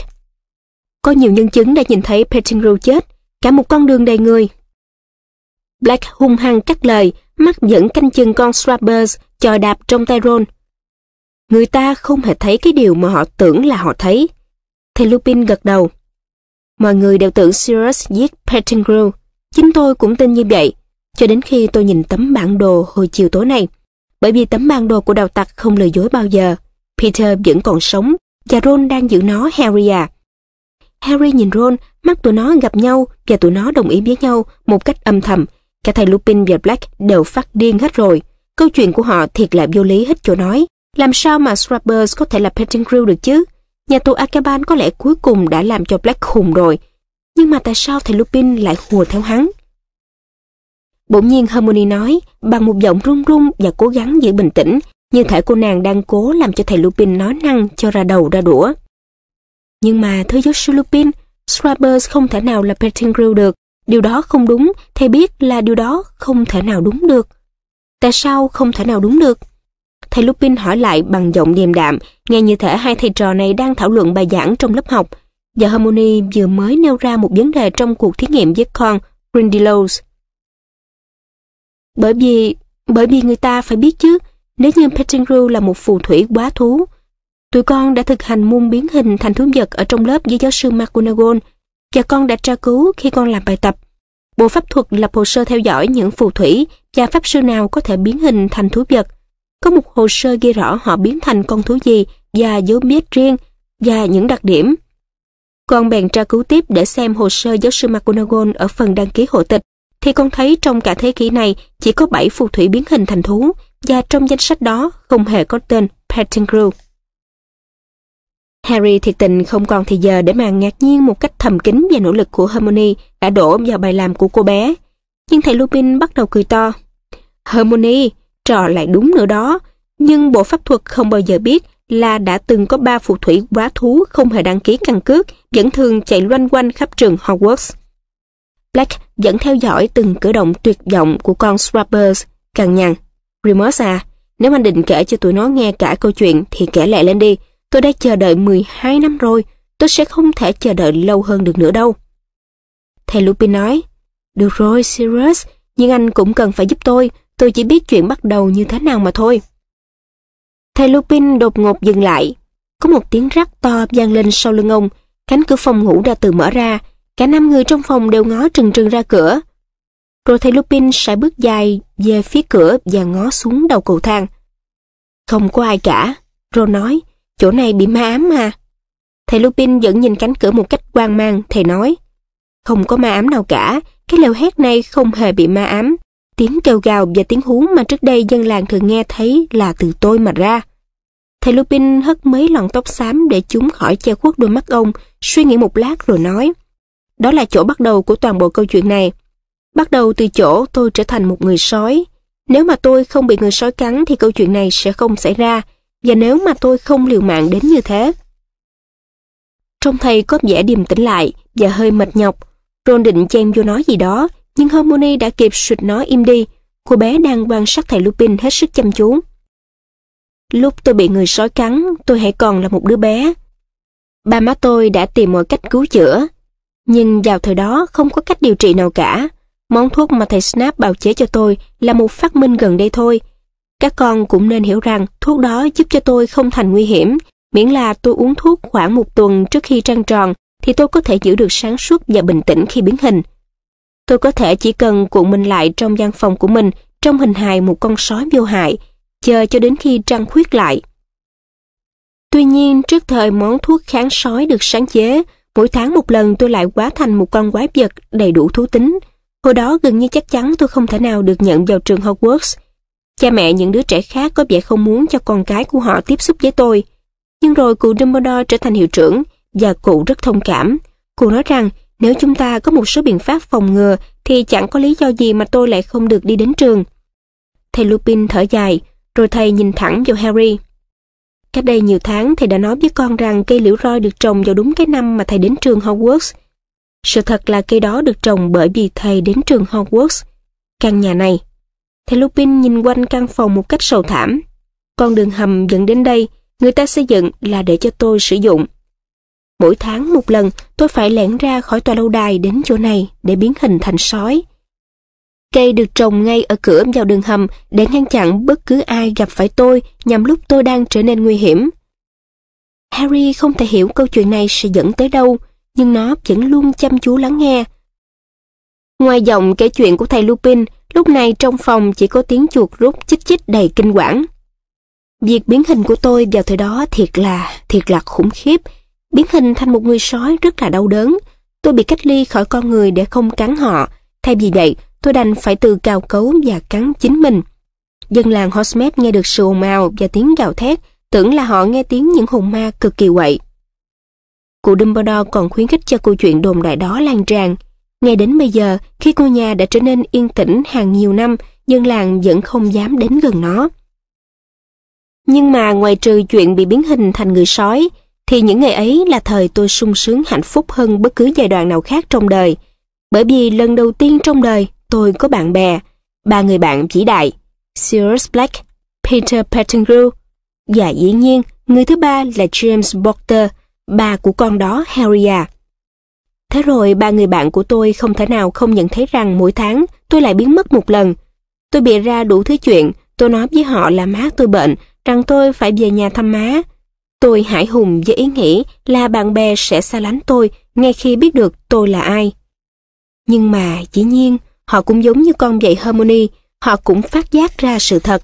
Có nhiều nhân chứng đã nhìn thấy Pettigrew chết, cả một con đường đầy người. Black hung hăng cắt lời, mắt vẫn canh chừng con Swabbers chờ đạp trong tay Ron. Người ta không hề thấy cái điều mà họ tưởng là họ thấy. Thầy Lupin gật đầu. Mọi người đều tưởng Sirius giết Pettigrew. Chính tôi cũng tin như vậy, cho đến khi tôi nhìn tấm bản đồ hồi chiều tối nay. Bởi vì tấm bản đồ của đào tặc không lừa dối bao giờ. Peter vẫn còn sống, và Ron đang giữ nó Harry à. Harry nhìn Ron, mắt tụi nó gặp nhau và tụi nó đồng ý với nhau một cách âm thầm. Cả thầy Lupin và Black đều phát điên hết rồi. Câu chuyện của họ thiệt là vô lý hết chỗ nói. Làm sao mà Scrappers có thể là Pettigrew được chứ? Nhà tù Akaban có lẽ cuối cùng đã làm cho Black khùng rồi. Nhưng mà tại sao thầy Lupin lại hùa theo hắn? Bỗng nhiên Harmony nói, bằng một giọng run run và cố gắng giữ bình tĩnh, như thể cô nàng đang cố làm cho thầy Lupin nói năng cho ra đầu ra đũa. Nhưng mà thưa giáo sư Lupin, Scrappers không thể nào là Pettigrew được. Điều đó không đúng, thầy biết là điều đó không thể nào đúng được. Tại sao không thể nào đúng được? thầy Lupin hỏi lại bằng giọng điềm đạm, nghe như thể hai thầy trò này đang thảo luận bài giảng trong lớp học. Và Harmony vừa mới nêu ra một vấn đề trong cuộc thí nghiệm với con Grindelows. Bởi vì, bởi vì người ta phải biết chứ, nếu như Pettigrew là một phù thủy quá thú, tụi con đã thực hành môn biến hình thành thú vật ở trong lớp với giáo sư McGonagall và con đã tra cứu khi con làm bài tập. Bộ pháp thuật lập hồ sơ theo dõi những phù thủy và pháp sư nào có thể biến hình thành thú vật. Có một hồ sơ ghi rõ họ biến thành con thú gì và dấu biết riêng và những đặc điểm. Con bèn tra cứu tiếp để xem hồ sơ giáo sư McGonagall ở phần đăng ký hộ tịch thì con thấy trong cả thế kỷ này chỉ có 7 phù thủy biến hình thành thú và trong danh sách đó không hề có tên Pettigrew. Harry thiệt tình không còn thời giờ để mà ngạc nhiên một cách thầm kín và nỗ lực của Hermione đã đổ vào bài làm của cô bé. Nhưng thầy Lupin bắt đầu cười to. Hermione, trò lại đúng nữa đó. Nhưng Bộ Pháp thuật không bao giờ biết là đã từng có ba phù thủy quá thú không hề đăng ký căn cước, vẫn thường chạy loanh quanh khắp trường Hogwarts. Black vẫn theo dõi từng cử động tuyệt vọng của con Swappers, càng nhằn. Remus à, nếu anh định kể cho tụi nó nghe cả câu chuyện thì kể lại lên đi. Tôi đã chờ đợi 12 năm rồi, tôi sẽ không thể chờ đợi lâu hơn được nữa đâu. Thầy Lupin nói, được rồi Sirius, nhưng anh cũng cần phải giúp tôi, Tôi chỉ biết chuyện bắt đầu như thế nào mà thôi. Thầy Lupin đột ngột dừng lại. Có một tiếng rắc to vang lên sau lưng ông. Cánh cửa phòng ngủ đã từ mở ra. Cả năm người trong phòng đều ngó trừng trừng ra cửa. Rồi thầy Lupin sẽ bước dài về phía cửa và ngó xuống đầu cầu thang. Không có ai cả. Rồi nói, chỗ này bị ma ám mà. Thầy Lupin vẫn nhìn cánh cửa một cách hoang mang, thầy nói. Không có ma ám nào cả, cái lều hét này không hề bị ma ám, tiếng kêu gào và tiếng hú mà trước đây dân làng thường nghe thấy là từ tôi mà ra. Thầy Lupin hất mấy lọn tóc xám để chúng khỏi che khuất đôi mắt ông, suy nghĩ một lát rồi nói. Đó là chỗ bắt đầu của toàn bộ câu chuyện này. Bắt đầu từ chỗ tôi trở thành một người sói. Nếu mà tôi không bị người sói cắn thì câu chuyện này sẽ không xảy ra, và nếu mà tôi không liều mạng đến như thế. trong thầy có vẻ điềm tĩnh lại và hơi mệt nhọc. Ron định chen vô nói gì đó, nhưng Harmony đã kịp sụt nó im đi. Cô bé đang quan sát thầy Lupin hết sức chăm chú. Lúc tôi bị người sói cắn, tôi hãy còn là một đứa bé. Ba má tôi đã tìm mọi cách cứu chữa, nhưng vào thời đó không có cách điều trị nào cả. Món thuốc mà thầy Snap bào chế cho tôi là một phát minh gần đây thôi. Các con cũng nên hiểu rằng thuốc đó giúp cho tôi không thành nguy hiểm, miễn là tôi uống thuốc khoảng một tuần trước khi trăng tròn thì tôi có thể giữ được sáng suốt và bình tĩnh khi biến hình tôi có thể chỉ cần cuộn mình lại trong gian phòng của mình trong hình hài một con sói vô hại, chờ cho đến khi trăng khuyết lại. Tuy nhiên, trước thời món thuốc kháng sói được sáng chế, mỗi tháng một lần tôi lại quá thành một con quái vật đầy đủ thú tính. Hồi đó gần như chắc chắn tôi không thể nào được nhận vào trường Hogwarts. Cha mẹ những đứa trẻ khác có vẻ không muốn cho con cái của họ tiếp xúc với tôi. Nhưng rồi cụ Dumbledore trở thành hiệu trưởng và cụ rất thông cảm. Cụ nói rằng nếu chúng ta có một số biện pháp phòng ngừa thì chẳng có lý do gì mà tôi lại không được đi đến trường. Thầy Lupin thở dài, rồi thầy nhìn thẳng vào Harry. Cách đây nhiều tháng thầy đã nói với con rằng cây liễu roi được trồng vào đúng cái năm mà thầy đến trường Hogwarts. Sự thật là cây đó được trồng bởi vì thầy đến trường Hogwarts. Căn nhà này. Thầy Lupin nhìn quanh căn phòng một cách sầu thảm. Con đường hầm dẫn đến đây, người ta xây dựng là để cho tôi sử dụng. Mỗi tháng một lần, tôi phải lẻn ra khỏi tòa lâu đài đến chỗ này để biến hình thành sói. Cây được trồng ngay ở cửa vào đường hầm để ngăn chặn bất cứ ai gặp phải tôi nhằm lúc tôi đang trở nên nguy hiểm. Harry không thể hiểu câu chuyện này sẽ dẫn tới đâu, nhưng nó vẫn luôn chăm chú lắng nghe. Ngoài giọng kể chuyện của thầy Lupin, lúc này trong phòng chỉ có tiếng chuột rút chích chích đầy kinh quản. Việc biến hình của tôi vào thời đó thiệt là, thiệt là khủng khiếp, biến hình thành một người sói rất là đau đớn. Tôi bị cách ly khỏi con người để không cắn họ. Thay vì vậy, tôi đành phải tự cào cấu và cắn chính mình. Dân làng Hosmep nghe được sự ồn ào và tiếng gào thét, tưởng là họ nghe tiếng những hồn ma cực kỳ quậy. Cụ Dumbledore còn khuyến khích cho câu chuyện đồn đại đó lan tràn. Ngay đến bây giờ, khi ngôi nhà đã trở nên yên tĩnh hàng nhiều năm, dân làng vẫn không dám đến gần nó. Nhưng mà ngoài trừ chuyện bị biến hình thành người sói, thì những ngày ấy là thời tôi sung sướng hạnh phúc hơn bất cứ giai đoạn nào khác trong đời. Bởi vì lần đầu tiên trong đời tôi có bạn bè, ba người bạn vĩ đại, Sirius Black, Peter Pettigrew và dĩ nhiên người thứ ba là James Porter, ba của con đó Harry à. Thế rồi ba người bạn của tôi không thể nào không nhận thấy rằng mỗi tháng tôi lại biến mất một lần. Tôi bịa ra đủ thứ chuyện, tôi nói với họ là má tôi bệnh, rằng tôi phải về nhà thăm má, Tôi hải hùng với ý nghĩ là bạn bè sẽ xa lánh tôi ngay khi biết được tôi là ai. Nhưng mà dĩ nhiên, họ cũng giống như con vậy Harmony, họ cũng phát giác ra sự thật.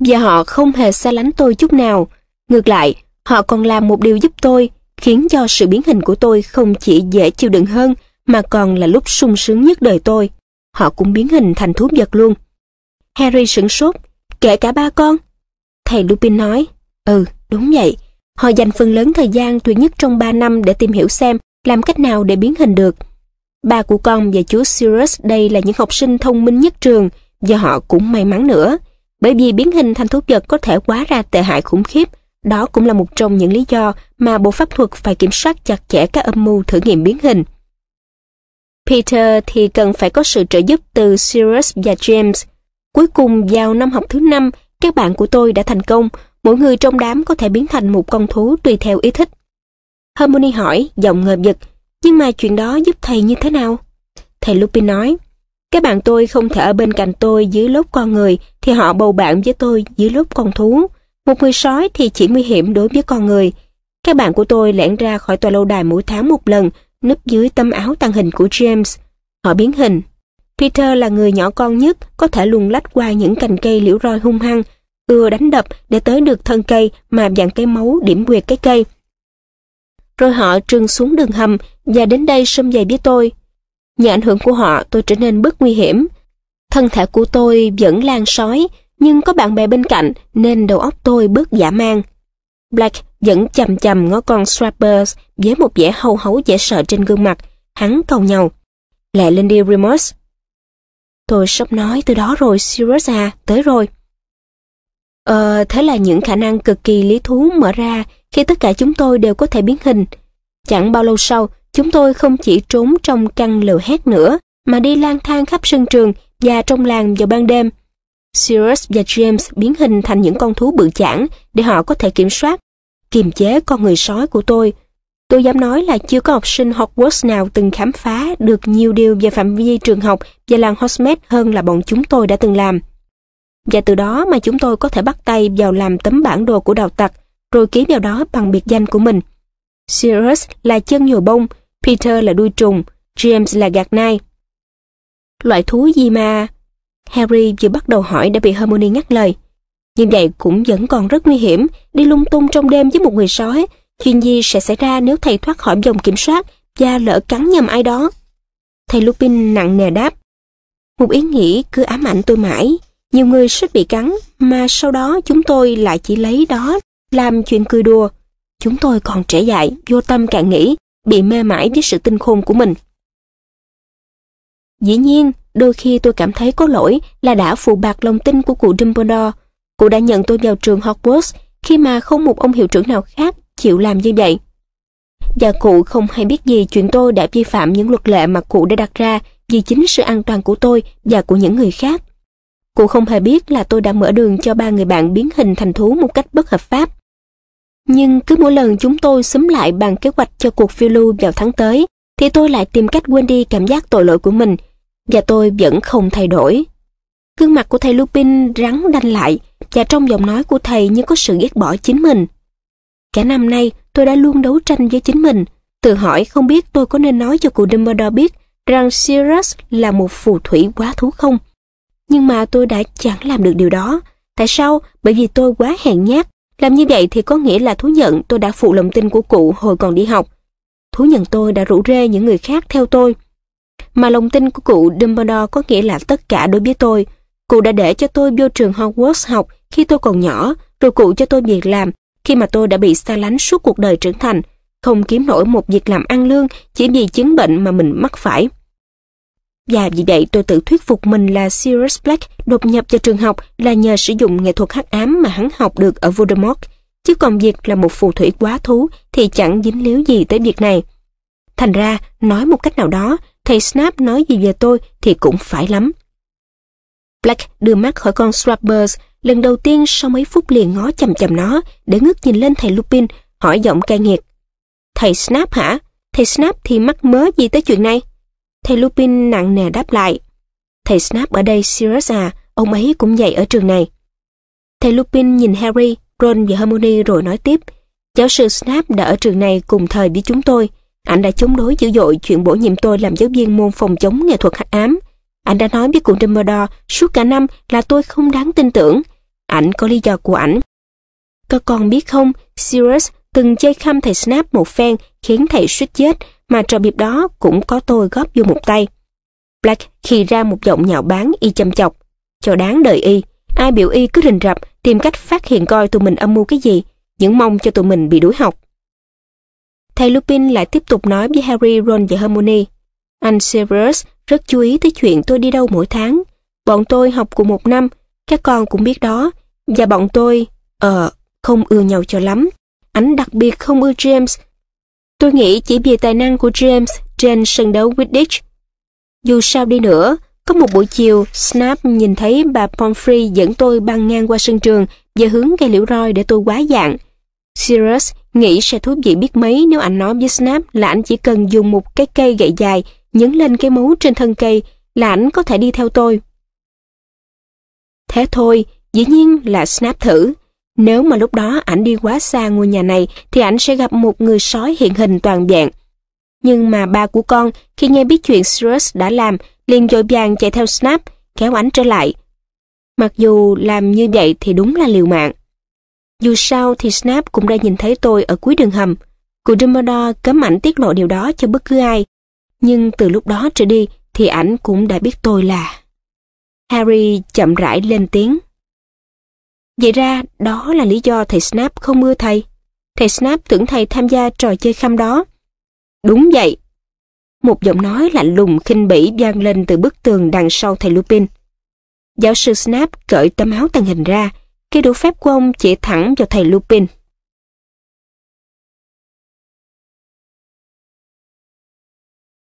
Và họ không hề xa lánh tôi chút nào. Ngược lại, họ còn làm một điều giúp tôi, khiến cho sự biến hình của tôi không chỉ dễ chịu đựng hơn, mà còn là lúc sung sướng nhất đời tôi. Họ cũng biến hình thành thú vật luôn. Harry sửng sốt, kể cả ba con. Thầy Lupin nói, ừ, đúng vậy, Họ dành phần lớn thời gian tuyệt nhất trong 3 năm để tìm hiểu xem làm cách nào để biến hình được. Ba của con và chú Sirius đây là những học sinh thông minh nhất trường và họ cũng may mắn nữa. Bởi vì biến hình thành thú vật có thể quá ra tệ hại khủng khiếp, đó cũng là một trong những lý do mà Bộ Pháp thuật phải kiểm soát chặt chẽ các âm mưu thử nghiệm biến hình. Peter thì cần phải có sự trợ giúp từ Sirius và James. Cuối cùng vào năm học thứ năm, các bạn của tôi đã thành công mỗi người trong đám có thể biến thành một con thú tùy theo ý thích. Harmony hỏi, giọng ngợp giật, nhưng mà chuyện đó giúp thầy như thế nào? Thầy Lupin nói, các bạn tôi không thể ở bên cạnh tôi dưới lốp con người thì họ bầu bạn với tôi dưới lốp con thú. Một người sói thì chỉ nguy hiểm đối với con người. Các bạn của tôi lẻn ra khỏi tòa lâu đài mỗi tháng một lần, núp dưới tấm áo tàng hình của James. Họ biến hình. Peter là người nhỏ con nhất, có thể luồn lách qua những cành cây liễu roi hung hăng ưa đánh đập để tới được thân cây mà dạng cái máu điểm quyệt cái cây. Rồi họ trừng xuống đường hầm và đến đây xâm dày biết tôi. Nhờ ảnh hưởng của họ tôi trở nên bất nguy hiểm. Thân thể của tôi vẫn lan sói, nhưng có bạn bè bên cạnh nên đầu óc tôi bớt giả mang. Black vẫn chầm chầm ngó con Strappers với một vẻ hâu hấu dễ sợ trên gương mặt. Hắn cầu nhau. Lại lên đi Remus. Tôi sắp nói từ đó rồi Sirius à, tới rồi. Ờ, thế là những khả năng cực kỳ lý thú mở ra khi tất cả chúng tôi đều có thể biến hình. Chẳng bao lâu sau, chúng tôi không chỉ trốn trong căn lều hét nữa, mà đi lang thang khắp sân trường và trong làng vào ban đêm. Sirius và James biến hình thành những con thú bự chảng để họ có thể kiểm soát, kiềm chế con người sói của tôi. Tôi dám nói là chưa có học sinh Hogwarts nào từng khám phá được nhiều điều về phạm vi trường học và làng Hogsmeade hơn là bọn chúng tôi đã từng làm và từ đó mà chúng tôi có thể bắt tay vào làm tấm bản đồ của đạo tặc, rồi ký vào đó bằng biệt danh của mình. Sirius là chân nhồi bông, Peter là đuôi trùng, James là gạt nai. Loại thú gì mà... Harry vừa bắt đầu hỏi đã bị Hermione ngắt lời. Nhưng vậy cũng vẫn còn rất nguy hiểm, đi lung tung trong đêm với một người sói. Chuyện gì sẽ xảy ra nếu thầy thoát khỏi vòng kiểm soát và lỡ cắn nhầm ai đó? Thầy Lupin nặng nề đáp. Một ý nghĩ cứ ám ảnh tôi mãi, nhiều người suýt bị cắn mà sau đó chúng tôi lại chỉ lấy đó làm chuyện cười đùa. Chúng tôi còn trẻ dại, vô tâm càng nghĩ, bị mê mải với sự tinh khôn của mình. Dĩ nhiên, đôi khi tôi cảm thấy có lỗi là đã phụ bạc lòng tin của cụ Dumbledore. Cụ đã nhận tôi vào trường Hogwarts khi mà không một ông hiệu trưởng nào khác chịu làm như vậy. Và cụ không hay biết gì chuyện tôi đã vi phạm những luật lệ mà cụ đã đặt ra vì chính sự an toàn của tôi và của những người khác. Cô không hề biết là tôi đã mở đường cho ba người bạn biến hình thành thú một cách bất hợp pháp. Nhưng cứ mỗi lần chúng tôi xúm lại bàn kế hoạch cho cuộc phiêu lưu vào tháng tới, thì tôi lại tìm cách quên đi cảm giác tội lỗi của mình, và tôi vẫn không thay đổi. Gương mặt của thầy Lupin rắn đanh lại, và trong giọng nói của thầy như có sự ghét bỏ chính mình. Cả năm nay, tôi đã luôn đấu tranh với chính mình, tự hỏi không biết tôi có nên nói cho cụ Dumbledore biết rằng Sirius là một phù thủy quá thú không nhưng mà tôi đã chẳng làm được điều đó. Tại sao? Bởi vì tôi quá hèn nhát. Làm như vậy thì có nghĩa là thú nhận tôi đã phụ lòng tin của cụ hồi còn đi học. Thú nhận tôi đã rủ rê những người khác theo tôi. Mà lòng tin của cụ Dumbledore có nghĩa là tất cả đối với tôi. Cụ đã để cho tôi vô trường Hogwarts học khi tôi còn nhỏ, rồi cụ cho tôi việc làm khi mà tôi đã bị xa lánh suốt cuộc đời trưởng thành, không kiếm nổi một việc làm ăn lương chỉ vì chứng bệnh mà mình mắc phải. Và vì vậy tôi tự thuyết phục mình là Sirius Black đột nhập vào trường học là nhờ sử dụng nghệ thuật hắc ám mà hắn học được ở Voldemort. Chứ còn việc là một phù thủy quá thú thì chẳng dính líu gì tới việc này. Thành ra, nói một cách nào đó, thầy Snap nói gì về tôi thì cũng phải lắm. Black đưa mắt khỏi con Swabbers, lần đầu tiên sau mấy phút liền ngó chầm chầm nó để ngước nhìn lên thầy Lupin, hỏi giọng cay nghiệt. Thầy Snap hả? Thầy Snap thì mắc mớ gì tới chuyện này? Thầy Lupin nặng nề đáp lại. Thầy Snap ở đây Sirius à, ông ấy cũng dạy ở trường này. Thầy Lupin nhìn Harry, Ron và Hermione rồi nói tiếp. Giáo sư Snap đã ở trường này cùng thời với chúng tôi. Anh đã chống đối dữ dội chuyện bổ nhiệm tôi làm giáo viên môn phòng chống nghệ thuật hắc ám. Anh đã nói với cụ Dumbledore suốt cả năm là tôi không đáng tin tưởng. Ảnh có lý do của ảnh. Các con biết không, Sirius từng chơi khăm thầy Snap một phen khiến thầy suýt chết mà trò biệp đó cũng có tôi góp vô một tay. Black khi ra một giọng nhạo báng y châm chọc. Cho đáng đời y, ai biểu y cứ rình rập tìm cách phát hiện coi tụi mình âm mưu cái gì, những mong cho tụi mình bị đuổi học. Thầy Lupin lại tiếp tục nói với Harry, Ron và Hermione. Anh Severus rất chú ý tới chuyện tôi đi đâu mỗi tháng. Bọn tôi học cùng một năm, các con cũng biết đó. Và bọn tôi, ờ, uh, không ưa nhau cho lắm. Anh đặc biệt không ưa James Tôi nghĩ chỉ vì tài năng của James trên sân đấu Wittich. Dù sao đi nữa, có một buổi chiều, Snap nhìn thấy bà Pomfrey dẫn tôi băng ngang qua sân trường và hướng cây liễu roi để tôi quá dạng. Sirius nghĩ sẽ thú vị biết mấy nếu anh nói với Snap là anh chỉ cần dùng một cái cây gậy dài nhấn lên cái mấu trên thân cây là anh có thể đi theo tôi. Thế thôi, dĩ nhiên là Snap thử. Nếu mà lúc đó ảnh đi quá xa ngôi nhà này thì ảnh sẽ gặp một người sói hiện hình toàn dạng. Nhưng mà ba của con khi nghe biết chuyện Sirius đã làm liền dội vàng chạy theo Snap kéo ảnh trở lại. Mặc dù làm như vậy thì đúng là liều mạng. Dù sao thì Snap cũng đã nhìn thấy tôi ở cuối đường hầm. Cụ Dumbledore cấm ảnh tiết lộ điều đó cho bất cứ ai. Nhưng từ lúc đó trở đi thì ảnh cũng đã biết tôi là... Harry chậm rãi lên tiếng. Vậy ra đó là lý do thầy Snap không mưa thầy. Thầy Snap tưởng thầy tham gia trò chơi khăm đó. Đúng vậy. Một giọng nói lạnh lùng khinh bỉ vang lên từ bức tường đằng sau thầy Lupin. Giáo sư Snap cởi tấm áo tàng hình ra, cây đũa phép của ông chỉ thẳng vào thầy Lupin.